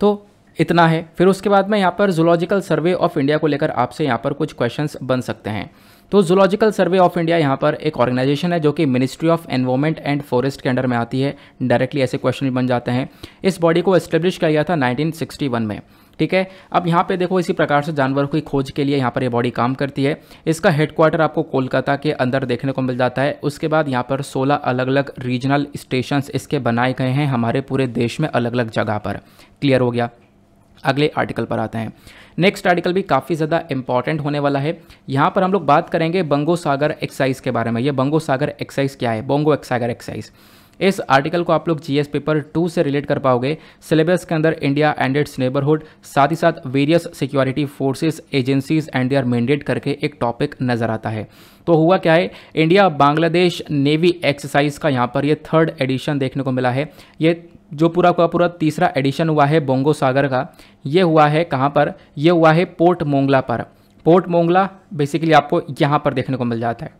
तो इतना है फिर उसके बाद में यहाँ पर जूलॉजिकल सर्वे ऑफ इंडिया को लेकर आपसे यहाँ पर कुछ क्वेश्चंस बन सकते हैं तो जूलॉजिकल सर्वे ऑफ इंडिया यहाँ पर एक ऑर्गेनाइजेशन है जो कि ministry of environment and forest के अंडर में आती है डायरेक्टली ऐसे क्वेश्चन बन जाते हैं इस बॉडी को एस्टेब्लिश किया गया था 1961 में ठीक है अब यहाँ पे देखो इसी प्रकार से जानवर की खोज के लिए यहाँ पर ये यह बॉडी काम करती है इसका हेडक्वार्टर आपको कोलकाता के अंदर देखने को मिल जाता है उसके बाद यहाँ पर 16 अलग अलग रीजनल स्टेशन इसके बनाए गए हैं हमारे पूरे देश में अलग अलग जगह पर क्लियर हो गया अगले आर्टिकल पर आते हैं नेक्स्ट आर्टिकल भी काफ़ी ज़्यादा इंपॉर्टेंट होने वाला है यहाँ पर हम लोग बात करेंगे बंगो सागर एक्साइज के बारे में ये बंगो सागर एक्साइज क्या है बोंगो एक्सागर एक्साइज इस आर्टिकल को आप लोग जीएस पेपर टू से रिलेट कर पाओगे सिलेबस के अंदर इंडिया एंड इट्स नेबरहुड साथ ही साथ various security forces agencies and their mandate करके एक टॉपिक नज़र आता है तो हुआ क्या है इंडिया बांग्लादेश नेवी एक्सरसाइज का यहाँ पर ये थर्ड एडिशन देखने को मिला है ये जो पूरा का पूरा तीसरा एडिशन हुआ है बोंगो सागर का ये हुआ है कहाँ पर यह हुआ है पोर्ट मोंगला पर पोर्ट मोंगला बेसिकली आपको यहाँ पर देखने को मिल जाता है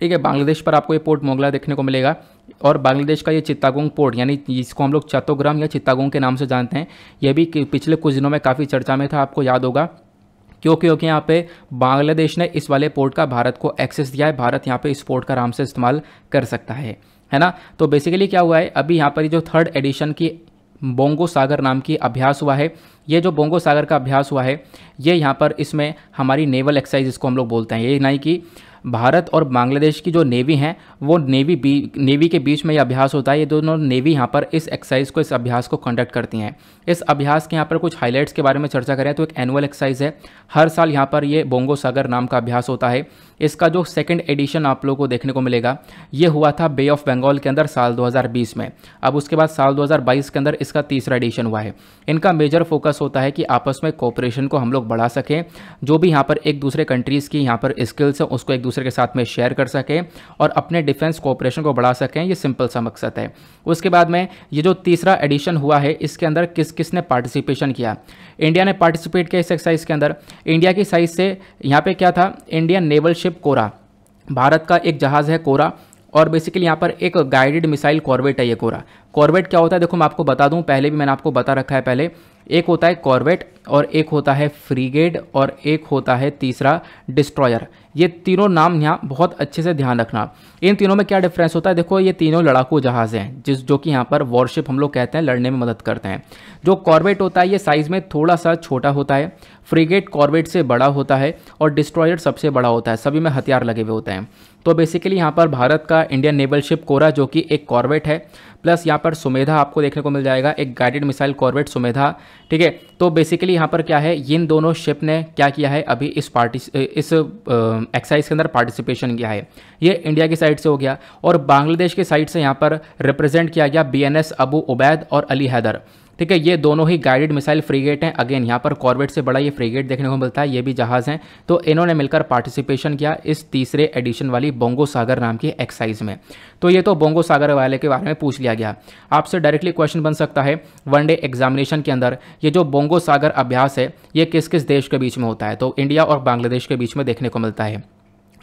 ठीक है बांग्लादेश पर आपको ये पोर्ट मोंगला देखने को मिलेगा और बांग्लादेश का ये चित्तागोंग पोर्ट यानी जिसको हम लोग चतोग्राम या चित्तागोंग के नाम से जानते हैं ये भी पिछले कुछ दिनों में काफ़ी चर्चा में था आपको याद होगा क्योंकि क्योंकि यहाँ पे बांग्लादेश ने इस वाले पोर्ट का भारत को एक्सेस दिया है भारत यहाँ पे इस पोर्ट का आराम से इस्तेमाल कर सकता है है ना तो बेसिकली क्या हुआ है अभी यहाँ पर जो थर्ड एडिशन की बोंगो सागर नाम की अभ्यास हुआ है ये जो बोंगो सागर का अभ्यास हुआ है ये यहाँ पर इसमें हमारी नेवल एक्सरसाइज इसको हम लोग बोलते हैं ये नहीं कि भारत और बांग्लादेश की जो नेवी हैं वो नेवी बी नेवी के बीच में ये अभ्यास होता है ये दोनों नेवी यहाँ पर इस एक्सरसाइज को इस अभ्यास को कंडक्ट करती हैं इस अभ्यास के यहाँ पर कुछ हाईलाइट्स के बारे में चर्चा करें तो एक एनुअल एक्सरसाइज है हर साल यहाँ पर ये बोंगो सागर नाम का अभ्यास होता है इसका जो सेकेंड एडिशन आप लोगों को देखने को मिलेगा ये हुआ था बे ऑफ बंगाल के अंदर साल दो में अब उसके बाद साल दो के अंदर इसका तीसरा एडिशन हुआ है इनका मेजर फोकस फोकस होता है कि आपस में कॉपरेशन को हम लोग बढ़ा सकें जो भी यहाँ पर एक दूसरे कंट्रीज़ की यहाँ पर स्किल्स हैं उसको एक दूसरे के साथ में शेयर कर सकें और अपने डिफेंस कॉपरेशन को बढ़ा सकें ये सिंपल सा मकसद है उसके बाद में ये जो तीसरा एडिशन हुआ है इसके अंदर किस किस ने पार्टिसिपेशन किया इंडिया ने पार्टिसिपेट किया इस एक्सरसाइज के अंदर इंडिया की साइज से यहाँ पर क्या था Indian naval ship Kora Bharat का एक जहाज़ है कोरा और बेसिकली यहाँ पर एक गाइडेड मिसाइल कॉर्बेट है ये कोरा कॉर्बेट क्या होता है देखो मैं आपको बता दूँ पहले भी मैंने आपको बता रखा है पहले एक होता है कॉर्बेट और एक होता है फ्रीगेड और एक होता है तीसरा डिस्ट्रॉयर ये तीनों नाम यहाँ बहुत अच्छे से ध्यान रखना इन तीनों में क्या डिफरेंस होता है देखो ये तीनों लड़ाकू जहाज हैं जिस जो कि यहाँ पर वॉरशिप हम लोग कहते हैं लड़ने में मदद करते हैं जो कॉर्बेट होता है ये साइज़ में थोड़ा सा छोटा होता है फ्रीगेट कॉर्बेट से बड़ा होता है और डिस्ट्रॉयर सबसे बड़ा होता है सभी में हथियार लगे हुए होते हैं तो बेसिकली यहाँ पर भारत का इंडियन नेवल शिप कोरा जो कि एक कॉर्बेट है प्लस यहाँ पर सुमेधा आपको देखने को मिल जाएगा एक गाइडेड मिसाइल कॉर्बेट सुमेधा ठीक है तो बेसिकली यहाँ पर क्या है इन दोनों शिप ने क्या किया है अभी इस पार्टी इस एक्सरसाइज के अंदर पार्टिसिपेशन किया है ये इंडिया की साइड से हो गया और बांग्लादेश की साइड से यहाँ पर रिप्रेजेंट किया गया बी अबू उबैद और अली हैदर ठीक है ये दोनों ही गाइडेड मिसाइल फ्रीगेट हैं अगेन यहाँ पर कॉर्बेट से बड़ा ये फ्रीगेट देखने को मिलता है ये भी जहाज़ हैं तो इन्होंने मिलकर पार्टिसिपेशन किया इस तीसरे एडिशन वाली बोंगो सागर नाम की एक्साइज में तो ये तो बोंगो सागर वाले के बारे में पूछ लिया गया आपसे डायरेक्टली क्वेश्चन बन सकता है वनडे एग्जामिनेशन के अंदर ये जो बोंगो सागर अभ्यास है ये किस किस देश के बीच में होता है तो इंडिया और बांग्लादेश के बीच में देखने को मिलता है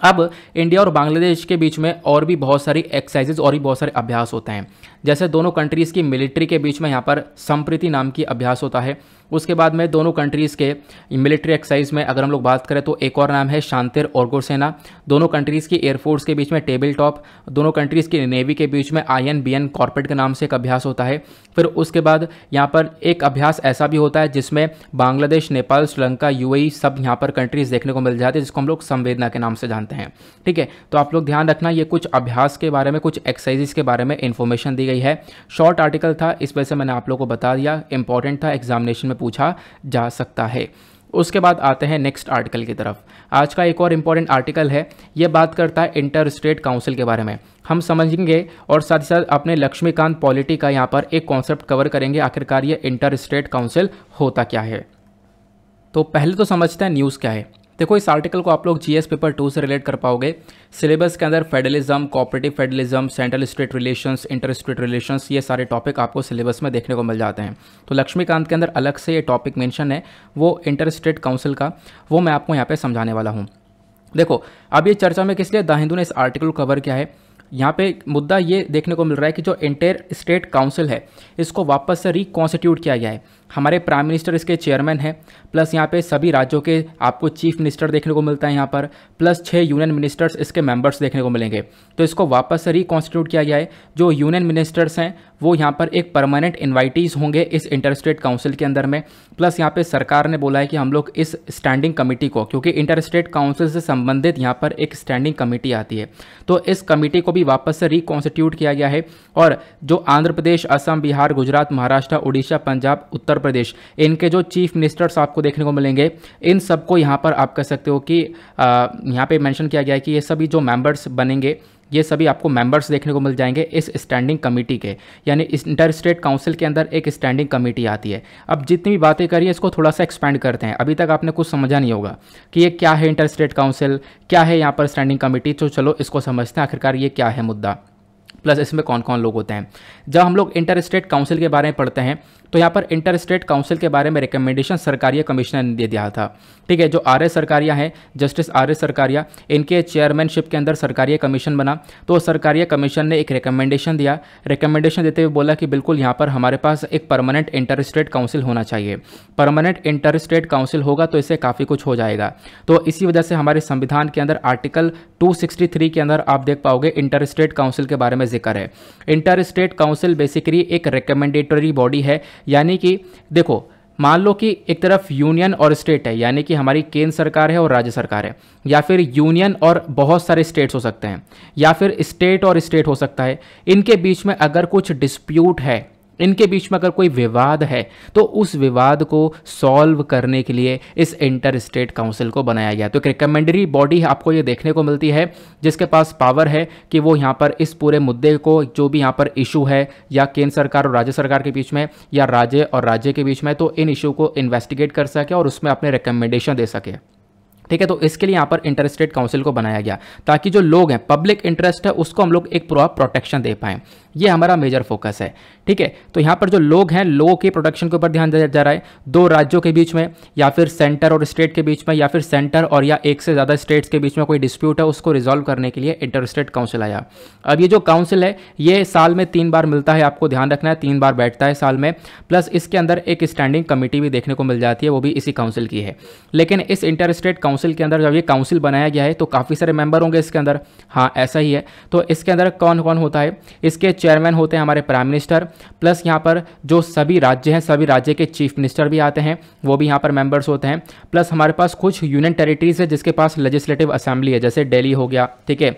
अब इंडिया और बांग्लादेश के बीच में और भी बहुत सारी एक्सरसाइजेज और भी बहुत सारे अभ्यास होते हैं जैसे दोनों कंट्रीज़ की मिलिट्री के बीच में यहाँ पर संप्रीति नाम की अभ्यास होता है उसके बाद में दोनों कंट्रीज़ के मिलिट्री एक्साइज में अगर हम लोग बात करें तो एक और नाम है शांतिर और गोसेना दोनों कंट्रीज़ की एयरफोर्स के बीच में टेबल टॉप दोनों कंट्रीज़ की नेवी के बीच में आई एन बी एन के नाम से एक अभ्यास होता है फिर उसके बाद यहाँ पर एक अभ्यास ऐसा भी होता है जिसमें बांग्लादेश नेपाल श्रीलंका यू e सब यहाँ पर कंट्रीज़ देखने को मिल जाती है जिसको हम लोग संवेदना के नाम से जानते हैं ठीक है तो आप लोग ध्यान रखना ये कुछ अभ्यास के बारे में कुछ एक्सरसाइजेस के बारे में इन्फॉर्मेशन दी गई है शॉर्ट आर्टिकल था इस वजह से मैंने आप लोग को बता दिया इंपॉर्टेंट था एग्जामिनेशन में पूछा जा सकता है उसके बाद आते हैं नेक्स्ट आर्टिकल की तरफ आज का एक और इम्पॉर्टेंट आर्टिकल है यह बात करता है इंटर स्टेट काउंसिल के बारे में हम समझेंगे और साथ ही साथ अपने लक्ष्मीकांत पॉलिटी का यहाँ पर एक कॉन्सेप्ट कवर करेंगे आखिरकार ये इंटर स्टेट काउंसिल होता क्या है तो पहले तो समझते हैं न्यूज़ क्या है देखो इस आर्टिकल को आप लोग जीएस पेपर टू से रिलेट कर पाओगे सिलेबस के अंदर federalism cooperative federalism central state relations inter state relations ये सारे टॉपिक आपको सिलेबस में देखने को मिल जाते हैं तो लक्ष्मीकांत के अंदर अलग से ये टॉपिक मेंशन है वो इंटर स्टेट काउंसिल का वो मैं आपको यहाँ पर समझाने वाला हूँ देखो अब ये चर्चा में किस लिए द हिंदू ने इस आर्टिकल को कवर किया है यहाँ पे मुद्दा ये देखने को मिल रहा है कि जो इंटर स्टेट काउंसिल है इसको वापस से रिकॉन्स्टिट्यूट किया गया है हमारे प्राइम मिनिस्टर इसके चेयरमैन हैं प्लस यहाँ पे सभी राज्यों के आपको चीफ मिनिस्टर देखने को मिलता है यहाँ पर प्लस छः यूनियन मिनिस्टर्स इसके मेंबर्स देखने को मिलेंगे तो इसको वापस से रिकॉन्स्टिट्यूट किया गया है जो यूनियन मिनिस्टर्स हैं वो यहाँ पर एक परमानेंट इन्वाइटीज़ होंगे इस इंटर स्टेट काउंसिल के अंदर में प्लस यहाँ पर सरकार ने बोला है कि हम लोग इस स्टैंडिंग कमेटी को क्योंकि इंटर स्टेट काउंसिल से संबंधित यहाँ पर एक स्टैंडिंग कमेटी आती है तो इस कमेटी को भी वापस से रिकॉन्स्टिट्यूट किया गया है और जो आंध्र प्रदेश असम बिहार गुजरात महाराष्ट्र उड़ीसा पंजाब उत्तर प्रदेश इनके जो चीफ मिनिस्टर्स आपको देखने को मिलेंगे इन सबको यहाँ पर आप कह सकते हो कि यहाँ पे मेंशन किया गया है कि ये सभी जो मेंबर्स बनेंगे ये सभी आपको मेंबर्स देखने को मिल जाएंगे इस स्टैंडिंग कमेटी के यानी इस इंटर स्टेट काउंसिल के अंदर एक स्टैंडिंग कमेटी आती है अब जितनी भी बातें करिए इसको थोड़ा सा एक्सपैंड करते हैं अभी तक आपने कुछ समझा नहीं होगा कि ये क्या है इंटर स्टेट काउंसिल क्या है यहाँ पर स्टैंडिंग कमेटी तो चलो इसको समझते हैं आखिरकार ये क्या है मुद्दा प्लस इसमें कौन कौन लोग होते हैं जब हम लोग इंटर स्टेट काउंसिल के बारे में पढ़ते हैं तो यहाँ पर इंटर स्टेट काउंसिल के बारे में रिकमेंडेशन सरकारी कमिश्नर ने दे दिया था ठीक है जो आर एस सरकारिया हैं जस्टिस आर एस सरकारिया इनके चेयरमैनशिप के अंदर सरकारिया कमीशन बना तो सरकारिया कमीशन ने एक रिकमेंडेशन दिया रिकमेंडेशन देते हुए बोला कि बिल्कुल यहाँ पर हमारे पास एक परमानेंट इंटर स्टेट काउंसिल होना चाहिए परमानेंट इंटर स्टेट काउंसिल होगा तो इससे काफ़ी कुछ हो जाएगा तो इसी वजह से हमारे संविधान के अंदर आर्टिकल टू के अंदर आप देख पाओगे इंटर स्टेट काउंसिल के बारे में जिक्र है इंटर स्टेट काउंसिल बेसिकली एक रिकमेंडेटरी बॉडी है यानी कि देखो मान लो कि एक तरफ यूनियन और स्टेट है यानी कि हमारी केंद्र सरकार है और राज्य सरकार है या फिर यूनियन और बहुत सारे स्टेट्स हो सकते हैं या फिर स्टेट और स्टेट हो सकता है इनके बीच में अगर कुछ डिस्प्यूट है इनके बीच में अगर कोई विवाद है तो उस विवाद को सॉल्व करने के लिए इस इंटर स्टेट काउंसिल को बनाया गया तो एक रिकमेंडरी बॉडी आपको ये देखने को मिलती है जिसके पास पावर है कि वो यहाँ पर इस पूरे मुद्दे को जो भी यहाँ पर इशू है या केंद्र सरकार और राज्य सरकार के बीच में या राज्य और राज्य के बीच में तो इन इशू को इन्वेस्टिगेट कर सके और उसमें अपने रिकमेंडेशन दे सके ठीक है तो इसके लिए यहाँ पर इंटर स्टेट काउंसिल को बनाया गया ताकि जो लोग हैं पब्लिक इंटरेस्ट है उसको हम लोग एक पूरा प्रोटेक्शन दे पाएँ ये हमारा मेजर फोकस है ठीक है तो यहाँ पर जो लोग हैं लोगों के प्रोडक्शन के ऊपर ध्यान दिया जा रहा है दो राज्यों के बीच में या फिर सेंटर और स्टेट के बीच में या फिर सेंटर और या एक से ज़्यादा स्टेट्स के बीच में कोई डिस्प्यूट है उसको रिजॉल्व करने के लिए इंटर स्टेट काउंसिल आया अब ये जो काउंसिल है ये साल में तीन बार मिलता है आपको ध्यान रखना है तीन बार बैठता है साल में प्लस इसके अंदर एक स्टैंडिंग कमेटी भी देखने को मिल जाती है वो भी इसी काउंसिल की है लेकिन इस इंटर स्टेट काउंसिल के अंदर जब ये काउंसिल बनाया गया है तो काफ़ी सारे मेंबर होंगे इसके अंदर हाँ ऐसा ही है तो इसके अंदर कौन कौन होता है इसके चेयरमैन होते हैं हमारे प्राइम मिनिस्टर प्लस यहाँ पर जो सभी राज्य हैं सभी राज्य के चीफ मिनिस्टर भी आते हैं वो भी यहाँ पर मेंबर्स होते हैं प्लस हमारे पास कुछ यूनियन टेरिटरीज है जिसके पास लेजिस्लेटिव असेंबली है जैसे डेली हो गया ठीक है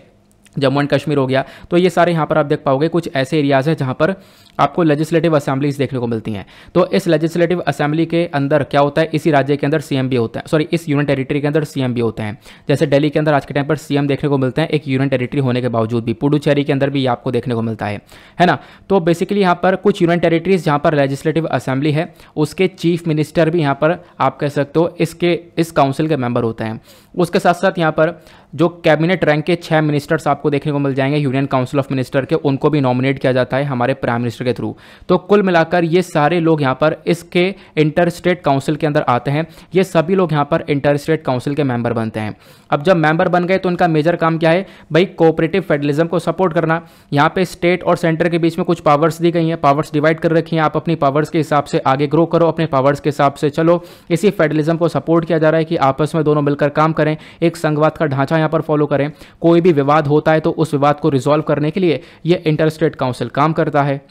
जम्मू एंड कश्मीर हो गया तो ये सारे यहाँ पर आप देख पाओगे कुछ ऐसे एरियाज़ हैं जहाँ पर आपको लेजिस्लेटिव असेंबलीज देखने को मिलती हैं तो इस लेजिस्लेटिव असेंबली के अंदर क्या होता है इसी राज्य के अंदर सीएम भी होता है सॉरी इस यूनियन टेरिटरी के अंदर सीएम भी होते हैं जैसे दिल्ली के अंदर आज के टाइम पर सीएम देखने को मिलते हैं एक यूनियन टेरिटरी होने के बावजूद भी पुडुचेरी के अंदर भी आपको देखने को मिलता है है ना तो बेसिकली यहाँ पर कुछ यूनियन टेरिटरीज जहाँ पर लेजिस्लेटिव असेंबली है उसके चीफ मिनिस्टर भी यहाँ पर आप कह सकते हो इसके इस काउंसिल के मेंबर होते हैं उसके साथ साथ यहाँ पर जो कैबिनेट रैंक के छः मिनिस्टर्स आपको देखने को मिल जाएंगे यूनियन काउंसिल ऑफ मिनिस्टर के उनको भी नॉमिनेट किया जाता है हमारे प्राइम मिनिस्टर के थ्रू तो कुल मिलाकर ये सारे लोग यहाँ पर इसके इंटर स्टेट काउंसिल के अंदर आते हैं ये सभी लोग यहाँ पर इंटर स्टेट काउंसिल के मेंबर बनते हैं अब जब मेंबर बन गए तो उनका मेजर काम क्या है भाई कोऑपरेटिव फेडरलिज्म को सपोर्ट करना यहाँ पे स्टेट और सेंटर के बीच में कुछ पावर्स दी गई हैं पावर्स डिवाइड कर रखी हैं आप अपनी पावर्स के हिसाब से आगे ग्रो करो अपने पावर्स के हिसाब से चलो इसी फेडरलिज्म को सपोर्ट किया जा रहा है कि आपस में दोनों मिलकर काम करें एक संघवाद का ढांचा यहाँ पर फॉलो करें कोई भी विवाद होता है तो उस विवाद को रिजॉल्व करने के लिए इंटर इंटरस्टेट काउंसिल काम करता है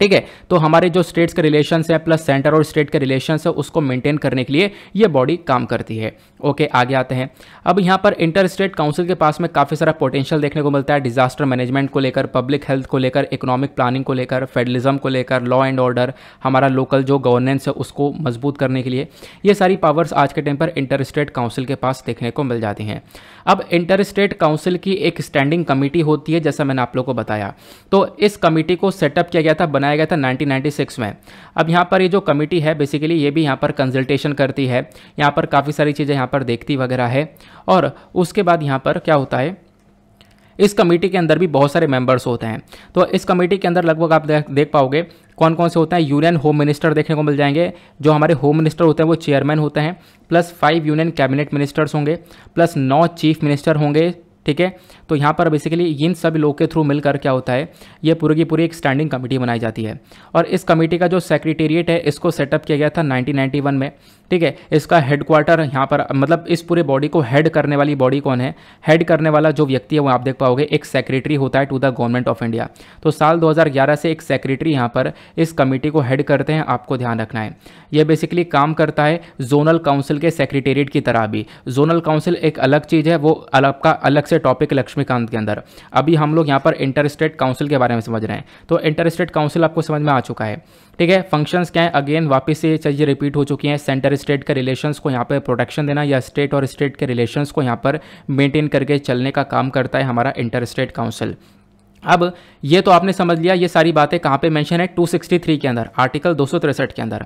ठीक है तो हमारे जो स्टेट्स के रिलेशन है प्लस सेंटर और स्टेट के रिलेशन है उसको मेंटेन करने के लिए यह बॉडी काम करती है ओके आगे आते हैं अब यहाँ पर इंटर स्टेट काउंसिल के पास में काफ़ी सारा पोटेंशियल देखने को मिलता है डिजास्टर मैनेजमेंट को लेकर पब्लिक हेल्थ को लेकर इकोनॉमिक प्लानिंग को लेकर फेडरलिज्म को लेकर लॉ एंड ऑर्डर हमारा लोकल जो गवर्नेंस है उसको मजबूत करने के लिए ये सारी पावर्स आज के टाइम पर इंटर स्टेट काउंसिल के पास देखने को मिल जाती हैं अब इंटर स्टेट काउंसिल की एक स्टैंडिंग कमेटी होती है जैसा मैंने आप लोग को बताया तो इस कमेटी को सेटअप किया गया था बनाया गया था नाइनटीन में अब यहाँ पर ये जो कमेटी है बेसिकली ये भी यहाँ पर कंसल्टेशन करती है यहाँ पर काफ़ी सारी चीज़ें यहाँ पर पर देखती वगैरह है और उसके बाद यहाँ पर क्या होता है इस कमेटी के अंदर भी बहुत सारे मेंबर्स होते हैं तो इस कमेटी के अंदर लगभग आप देख पाओगे कौन कौन से होते हैं यूनियन होम मिनिस्टर देखने को मिल जाएंगे जो हमारे होम मिनिस्टर होते हैं वो चेयरमैन होते हैं plus five union cabinet ministers होंगे प्लस नौ चीफ मिनिस्टर होंगे ठीक है तो यहाँ पर बेसिकली इन सब लोग के थ्रू मिलकर क्या होता है ये पूरी की पूरी एक स्टैंडिंग कमेटी बनाई जाती है और इस कमेटी का जो सेक्रेटेरिएट है इसको सेटअप किया गया था 1991 में ठीक है इसका हेडक्वार्टर यहाँ पर मतलब इस पूरे बॉडी को हेड करने वाली बॉडी कौन है हेड करने वाला जो व्यक्ति है वो आप देख पाओगे एक सेक्रेटरी होता है to the government of India तो साल 2011 से एक सेक्रेटरी यहाँ पर इस कमेटी को हेड करते हैं आपको ध्यान रखना है ये बेसिकली काम करता है जोनल काउंसिल के सेक्रेटेरिएट की तरह भी जोनल काउंसिल एक अलग चीज़ है वो अलग का अलग से से टॉपिक लक्ष्मीकांत के अंदर अभी हम लोग यहाँ पर इंटर स्टेट काउंसिल के बारे में समझ रहे हैं तो इंटर स्टेट काउंसिल आपको समझ में आ चुका है ठीक है फंक्शंस क्या है अगेन वापस से चीज़ें रिपीट हो चुकी हैं सेंटर स्टेट के रिलेशंस को यहाँ पर प्रोटेक्शन देना या स्टेट और स्टेट के रिलेशंस को यहाँ पर मेंटेन करके चलने का काम करता है हमारा इंटर स्टेट काउंसिल अब ये तो आपने समझ लिया ये सारी बातें कहाँ पे मेंशन है 263 के अंदर आर्टिकल दो के अंदर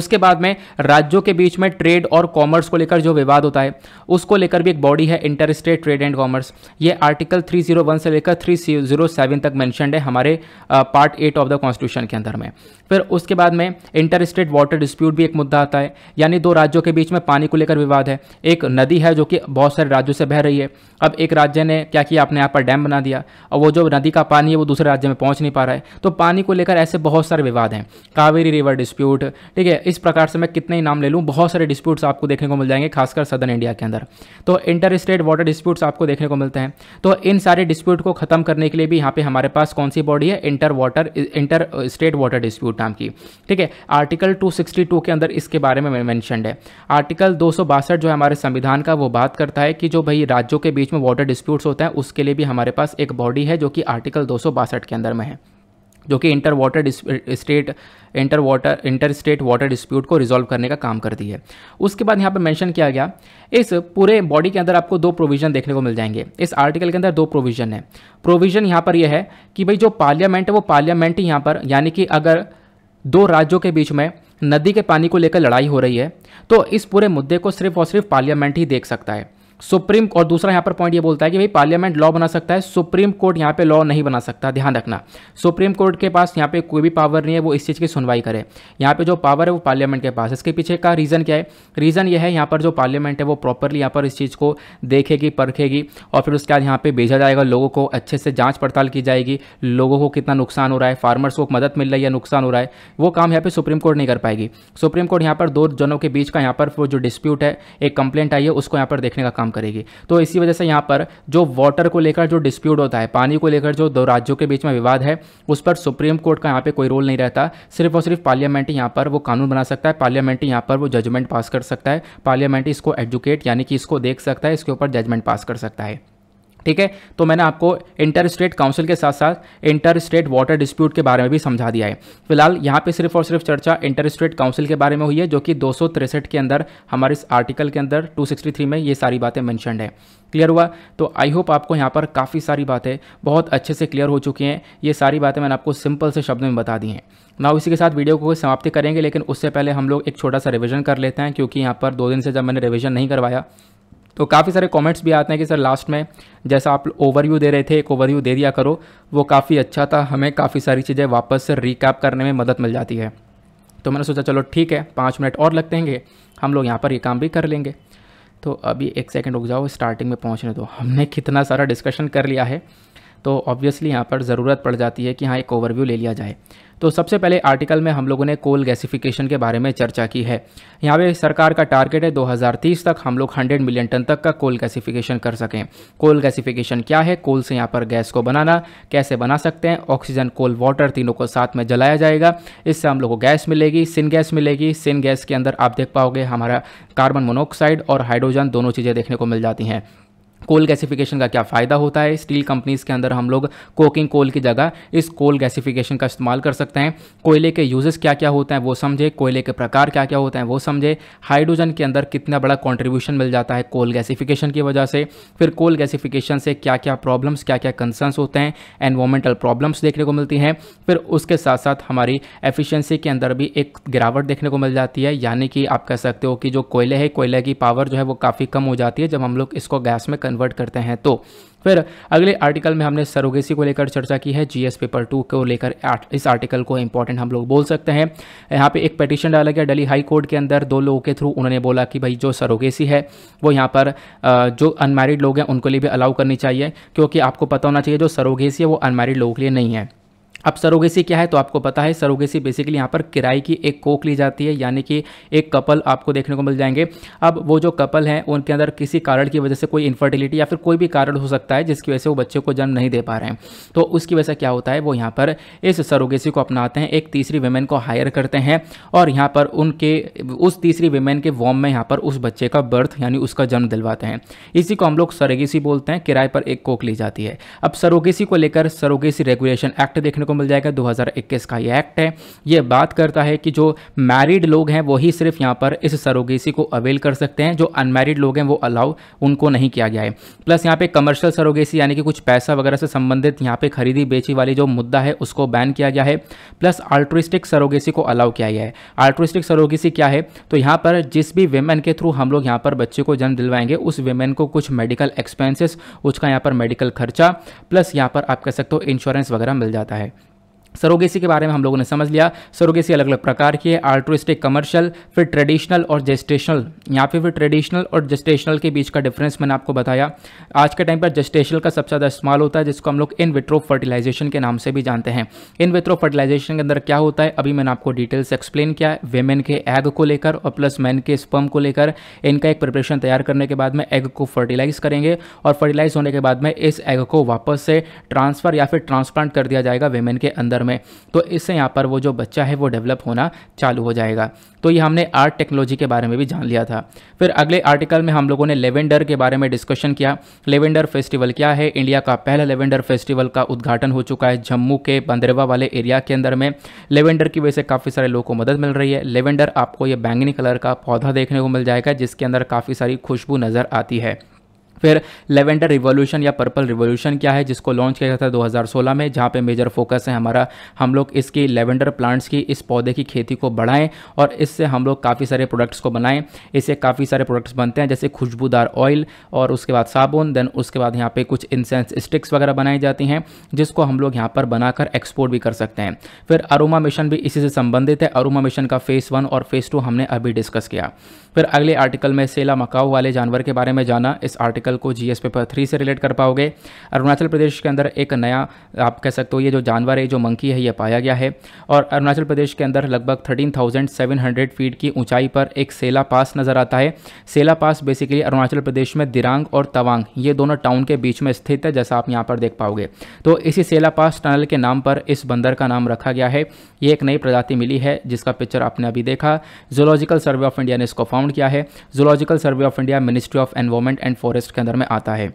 उसके बाद में राज्यों के बीच में ट्रेड और कॉमर्स को लेकर जो विवाद होता है उसको लेकर भी एक बॉडी है inter state trade and commerce ये आर्टिकल 301 से लेकर 307 तक मैंशनड है हमारे part eight of the constitution के अंदर में फिर उसके बाद में इंटर स्टेट वाटर डिस्प्यूट भी एक मुद्दा आता है यानी दो राज्यों के बीच में पानी को लेकर विवाद है एक नदी है जो कि बहुत सारे राज्यों से बह रही है अब एक राज्य ने क्या किया अपने यहाँ पर डैम बना दिया और वो जो नदी का का पानी है वो दूसरे राज्य में पहुंच नहीं पा रहा है तो पानी को लेकर ऐसे बहुत सारे विवाद हैं कावेरी रिवर डिस्प्यूट ठीक है इस प्रकार से मैं कितने ही नाम ले लूँ बहुत सारे डिस्प्यूट्स आपको देखने को मिल जाएंगे खासकर सदर इंडिया के अंदर तो इंटर स्टेट वाटर डिस्प्यूट्स आपको देखने को मिलते हैं तो इन सारे डिस्प्यूट को खत्म करने के लिए भी यहाँ पे हमारे पास कौन सी बॉडी है inter water inter state water dispute नाम की ठीक है आर्टिकल टू के अंदर इसके बारे में मैंशन है आर्टिकल दो जो है हमारे संविधान का वो बात करता है कि जो भाई राज्यों के बीच में वाटर डिस्प्यूट्स होते हैं उसके लिए भी हमारे पास एक बॉडी है जो कि आर्टिकल आर्टिकल दो के अंदर में है जो कि inter water state inter water inter state water dispute को रिजॉल्व करने का काम करती है उसके बाद यहाँ पर मेंशन किया गया इस पूरे बॉडी के अंदर आपको दो प्रोविज़न देखने को मिल जाएंगे इस आर्टिकल के अंदर दो प्रोविज़न है प्रोविज़न यहाँ पर यह है कि भाई जो पार्लियामेंट है वो पार्लियामेंट ही यहाँ पर यानी कि अगर दो राज्यों के बीच में नदी के पानी को लेकर लड़ाई हो रही है तो इस पूरे मुद्दे को सिर्फ और सिर्फ पार्लियामेंट ही देख सकता है सुप्रीम और दूसरा यहाँ पर पॉइंट ये बोलता है कि भाई पार्लियामेंट लॉ बना सकता है सुप्रीम कोर्ट यहाँ पे लॉ नहीं बना सकता ध्यान रखना सुप्रीम कोर्ट के पास यहाँ पे कोई भी पावर नहीं है वो इस चीज़ की सुनवाई करे यहाँ पे जो पावर है वो पार्लियामेंट के पास इसके पीछे का रीज़न क्या है रीज़न ये है यहाँ पर जो पार्लियामेंट है वो प्रॉपरली यहाँ पर इस चीज़ को देखेगी परखेगी और फिर उसके बाद यहाँ पर भेजा जाएगा लोगों को अच्छे से जाँच पड़ताल की जाएगी लोगों को कितना नुकसान हो रहा है फार्मर्स को मदद मिल रही है नुकसान हो रहा है वो काम यहाँ पर सुप्रीम कोर्ट नहीं कर पाएगी सुप्रीम कोर्ट यहाँ पर दो जनों के बीच का यहाँ पर जो डिस्प्यूट है एक कंप्लेंट आई है उसको यहाँ पर देखने का काम करेगी तो इसी वजह से यहाँ पर जो वाटर को लेकर जो डिस्प्यूट होता है पानी को लेकर जो दो राज्यों के बीच में विवाद है उस पर सुप्रीम कोर्ट का यहाँ पे कोई रोल नहीं रहता सिर्फ और सिर्फ पार्लियामेंट यहाँ पर वो कानून बना सकता है पार्लियामेंट यहाँ पर वो जजमेंट पास कर सकता है पार्लियामेंट इसको एजुकेट यानी कि इसको देख सकता है इसके ऊपर जजमेंट पास कर सकता है ठीक है तो मैंने आपको इंटर स्टेट काउंसिल के साथ साथ इंटर स्टेट वाटर डिस्प्यूट के बारे में भी समझा दिया है फिलहाल यहाँ पे सिर्फ और सिर्फ चर्चा इंटर स्टेट काउंसिल के बारे में हुई है जो कि दो के अंदर हमारे इस आर्टिकल के अंदर 263 में ये सारी बातें मैंशनड है क्लियर हुआ तो आई होप आपको यहाँ पर काफ़ी सारी बातें बहुत अच्छे से क्लियर हो चुकी हैं ये सारी बातें मैंने आपको सिंपल से शब्द में बता दी हैं ना इसी के साथ वीडियो को समाप्ति करेंगे लेकिन उससे पहले हम लोग एक छोटा सा रिविजन कर लेते हैं क्योंकि यहाँ पर दो दिन से जब मैंने रिविजन नहीं करवाया तो काफ़ी सारे कमेंट्स भी आते हैं कि सर लास्ट में जैसा आप ओवरव्यू दे रहे थे एक ओवरव्यू दे दिया करो वो काफ़ी अच्छा था हमें काफ़ी सारी चीज़ें वापस से रिकैप करने में मदद मिल जाती है तो मैंने सोचा चलो ठीक है पाँच मिनट और लगते हैं हम लोग यहाँ पर ये काम भी कर लेंगे तो अभी एक सेकेंड रुक जाओ स्टार्टिंग में पहुँचने दो हमने कितना सारा डिस्कशन कर लिया है तो ऑब्वियसली यहाँ पर ज़रूरत पड़ जाती है कि हाँ एक ओवरव्यू ले लिया जाए तो सबसे पहले आर्टिकल में हम लोगों ने कोल गैसिफिकेशन के बारे में चर्चा की है यहाँ पे सरकार का टारगेट है 2030 तक हम लोग 100 मिलियन टन तक का कोल गैसिफिकेशन कर सकें कोल गैसिफिकेशन क्या है कोल से यहाँ पर गैस को बनाना कैसे बना सकते हैं ऑक्सीजन कोल वाटर तीनों को साथ में जलाया जाएगा इससे हम लोग को गैस मिलेगी सिन गैस मिलेगी सिन गैस के अंदर आप देख पाओगे हमारा कार्बन मोनोऑक्साइड और हाइड्रोजन दोनों चीज़ें देखने को मिल जाती हैं कोल गैसिफिकेशन का क्या फ़ायदा होता है स्टील कंपनीज़ के अंदर हम लोग कोकिंग कोल की जगह इस कोल गैसिफिकेशन का इस्तेमाल कर सकते हैं कोयले के यूजेस क्या क्या होते हैं वो समझे कोयले के प्रकार क्या क्या होते हैं वो समझे हाइड्रोजन के अंदर कितना बड़ा कॉन्ट्रीब्यूशन मिल जाता है कोल गैसिफिकेशन की वजह से फिर कोल गैसिफिकेशन से क्या क्या प्रॉब्लम्स क्या क्या कंसर्न्स होते हैं एनवामेंटल प्रॉब्लम्स देखने को मिलती हैं फिर उसके साथ साथ हमारी एफिशेंसी के अंदर भी एक गिरावट देखने को मिल जाती है यानी कि आप कह सकते हो कि जो कोयले है कोयले की पावर जो है वो काफ़ी कम हो जाती है जब हम लोग इसको गैस में कन्वर्ट करते हैं तो फिर अगले आर्टिकल में हमने सरोगेसी को लेकर चर्चा की है जीएस पेपर टू को लेकर इस आर्टिकल को इंपॉर्टेंट हम लोग बोल सकते हैं यहाँ पे एक पटिशन डाला गया दिल्ली हाई कोर्ट के अंदर दो लोगों के थ्रू उन्होंने बोला कि भाई जो सरोगेसी है वो यहाँ पर जो अनमैरिड लोग हैं उनके लिए भी अलाउ करनी चाहिए क्योंकि आपको पता होना चाहिए जो सरोगेसी है वो अनमैरिड लोगों के लिए नहीं है अब सरोगेसी क्या है तो आपको पता है सरोगेसी बेसिकली यहाँ पर किराए की एक कोक ली जाती है यानी कि एक कपल आपको देखने को मिल जाएंगे अब वो जो कपल हैं उनके अंदर किसी कारण की वजह से कोई इन्फर्टिलिटी या फिर कोई भी कारण हो सकता है जिसकी वजह से वो बच्चे को जन्म नहीं दे पा रहे हैं तो उसकी वजह से क्या होता है वो यहाँ पर इस सरोगेसी को अपनाते हैं एक तीसरी वेमेन को हायर करते हैं और यहाँ पर उनके उस तीसरी वेमेन के वॉम में यहाँ पर उस बच्चे का बर्थ यानी उसका जन्म दिलवाते हैं इसी को हम लोग सरोगेसी बोलते हैं किराए पर एक कोक ली जाती है अब सरोगेसी को लेकर सरोगेसी रेगुलेशन एक्ट देखने को को मिल जाएगा 2021 का ये एक्ट है ये बात करता है कि जो मैरिड लोग हैं वही सिर्फ यहाँ पर इस सरोगेसी को अवेल कर सकते हैं जो अनमैरिड लोग हैं वो अलाउ उनको नहीं किया गया है प्लस यहाँ पे कमर्शियल सरोगेसी यानी कि कुछ पैसा वगैरह से संबंधित यहाँ पे खरीदी बेची वाली जो मुद्दा है उसको बैन किया गया है प्लस आल्ट्रिस्टिक सरोगेसी को अलाउ किया गया है आल्ट्रिस्टिक सरोगेसी क्या है तो यहाँ पर जिस भी वेमेन के थ्रू हम लोग यहाँ पर बच्चे को जन्म दिलवाएंगे उस वेमेन को कुछ मेडिकल एक्सपेंसेस उसका यहाँ पर मेडिकल खर्चा प्लस यहाँ पर आप कह सकते हो इंश्योरेंस वगैरह मिल जाता है सरोगेसी के बारे में हम लोगों ने समझ लिया सरोगेसी अलग अलग प्रकार की है आल्ट्रोस्टिक कमर्शियल फिर ट्रेडिशनल और जेस्टेशनल यहाँ पे फिर ट्रेडिशनल और जेस्टेशनल के बीच का डिफरेंस मैंने आपको बताया आज के टाइम पर जेस्टेशनल का सबसे ज़्यादा इस्तेमाल होता है जिसको हम लोग इन विट्रो फर्टिलाइजेशन के नाम से भी जानते हैं इन विट्रो फर्टिलाइजेशन के अंदर क्या होता है अभी मैंने आपको डिटेल्स एक्सप्लेन किया है वेमेन के एग को लेकर और प्लस मैन के स्पर्म को लेकर इनका एक प्रिपरेशन तैयार करने के बाद में एग को फर्टिलाइज करेंगे और फर्टिलाइज होने के बाद में इस एग को वापस से ट्रांसफ़र या फिर ट्रांसप्लांट कर दिया जाएगा वेमेन के अंदर अंदर में तो इससे यहाँ पर वो जो बच्चा है वो डेवलप होना चालू हो जाएगा तो ये हमने आर्ट टेक्नोलॉजी के बारे में भी जान लिया था फिर अगले आर्टिकल में हम लोगों ने लेवेंडर के बारे में डिस्कशन किया लेवेंडर फेस्टिवल क्या है इंडिया का पहला लेवेंडर फेस्टिवल का उद्घाटन हो चुका है जम्मू के बंदरवा वाले एरिया के अंदर में लेवेंडर की वजह से काफ़ी सारे लोगों को मदद मिल रही है लेवेंडर आपको ये बैंगनी कलर का पौधा देखने को मिल जाएगा जिसके अंदर काफ़ी सारी खुशबू नज़र आती है फिर लेवेंडर रिवोल्यूशन या पर्पल रिवोल्यूशन क्या है जिसको लॉन्च किया गया था दो में जहाँ पर मेजर फोकस है हमारा हम लोग इसकी लेवेंडर प्लांट्स की इस पौधे की खेती को बढ़ाएं और इससे हम लोग काफ़ी सारे प्रोडक्ट्स को बनाएं इससे काफ़ी सारे प्रोडक्ट्स बनते हैं जैसे खुशबूदार ऑयल और उसके बाद साबुन देन उसके बाद यहाँ पे कुछ इंसेंस स्टिक्स वगैरह बनाई जाती हैं जिसको हम लोग यहाँ पर बनाकर एक्सपोर्ट भी कर सकते हैं फिर अरोमा मिशन भी इसी से संबंधित है अरोमा मिशन का फेज़ वन और फेज़ टू हमने अभी डिस्कस किया फिर अगले आर्टिकल में सेला मकाऊ वाले जानवर के बारे में जाना इस आर्टिकल हिमाचल को जीएस पेपर थ्री से रिलेट कर पाओगे अरुणाचल प्रदेश के अंदर एक नया आप कह सकते हो ये जो जानवर है जो मंकी है ये पाया गया है और अरुणाचल प्रदेश के अंदर लगभग thirteen thousand seven hundred feet की ऊंचाई पर एक सेला पास नज़र आता है सेला पास बेसिकली अरुणाचल प्रदेश में दिरांग और तवांग ये दोनों टाउन के बीच में स्थित है जैसा आप यहाँ पर देख पाओगे तो इसी सेला पास टनल के नाम पर इस बंदर का नाम रखा गया है ये एक नई प्रजाति मिली है जिसका पिक्चर आपने अभी देखा जोलॉजिकल सर्वे ऑफ इंडिया ने इसको फाउंड किया है zoological survey of India ministry of environment and forest के अंदर में आता है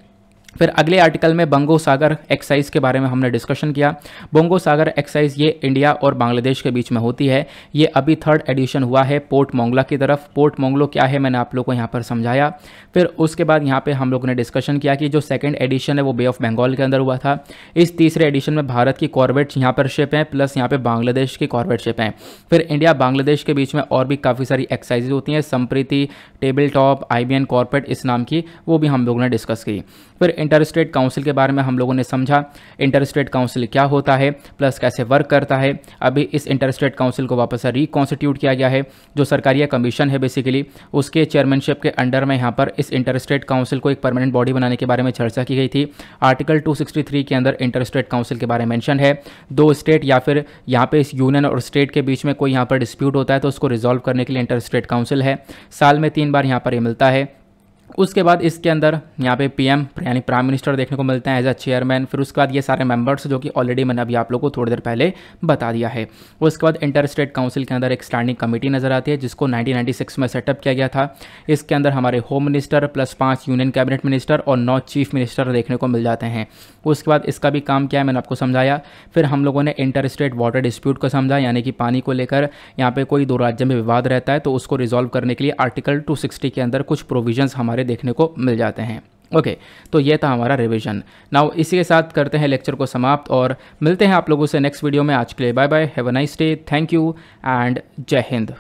फिर अगले आर्टिकल में बंगो सागर एक्साइज के बारे में हमने डिस्कशन किया बंगो सागर एक्साइज ये इंडिया और बांग्लादेश के बीच में होती है ये अभी थर्ड एडिशन हुआ है पोर्ट मोंगला की तरफ पोर्ट मोंगलो क्या है मैंने आप लोग को यहाँ पर समझाया फिर उसके बाद यहाँ पे हम लोगों ने डिस्कशन किया कि जो सेकेंड एडिशन है वो बे ऑफ बंगाल के अंदर हुआ था इस तीसरे एडिशन में भारत की कॉर्बेट यहाँ पर शिप हैं प्लस यहाँ पर बांग्लादेश की कॉर्बेट शिप हैं फिर इंडिया बांग्लादेश के बीच में और भी काफ़ी सारी एक्साइज होती हैं Sampriti table top I B इस नाम की वो भी हम लोगों ने डिस्कस की फिर इंटर स्टेट काउंसिल के बारे में हम लोगों ने समझा इंटर स्टेट काउंसिल क्या होता है प्लस कैसे वर्क करता है अभी इस इंटर स्टेट काउंसिल को वापस रिकॉन्स्टिट्यूट किया गया है जो सरकारी कमीशन है बेसिकली उसके चेयरमैनशिप के अंडर में यहाँ पर इस इंटर स्टेट काउंसिल को एक परमानेंट बॉडी बनाने के बारे में चर्चा की गई थी आर्टिकल टू के अंदर इंटर स्टेट काउंसिल के बारे में मैंशन है दो स्टेट या फिर यहाँ पर इस यूनियन और स्टेट के बीच में कोई यहाँ पर डिस्प्यूट होता है तो उसको रिजॉल्व करने के लिए इंटर स्टेट काउंसिल है साल में तीन बार यहाँ पर यह मिलता है उसके बाद इसके अंदर यहाँ पे पीएम यानी प्राइम मिनिस्टर देखने को मिलते हैं एज अ चेयरमैन फिर उसके बाद ये सारे मेंबर्स जो कि ऑलरेडी मैंने अभी आप लोग को थोड़ी देर पहले बता दिया है उसके बाद इंटर स्टेट काउंसिल के अंदर एक स्टैंडिंग कमेटी नजर आती है जिसको नाइनटीन में सेटअप किया गया था इसके अंदर हमारे होम मिनिस्टर प्लस पाँच यूनियन कैबिनेट मिनिस्टर और नौ चीफ मिनिस्टर देखने को मिल जाते हैं उसके बाद इसका भी काम क्या है मैंने आपको समझाया फिर हम लोगों ने इंटर स्टेट वाटर डिस्प्यूट को समझा यानी कि पानी को लेकर यहाँ पे कोई दो राज्य में विवाद रहता है तो उसको रिजॉल्व करने के लिए आर्टिकल टू के अंदर कुछ प्रोविजन हमारे देखने को मिल जाते हैं ओके okay, तो ये था हमारा रिवीजन नाउ इसी के साथ करते हैं लेक्चर को समाप्त और मिलते हैं आप लोगों से नेक्स्ट वीडियो में आज के लिए bye bye have a nice day thank you and जय हिंद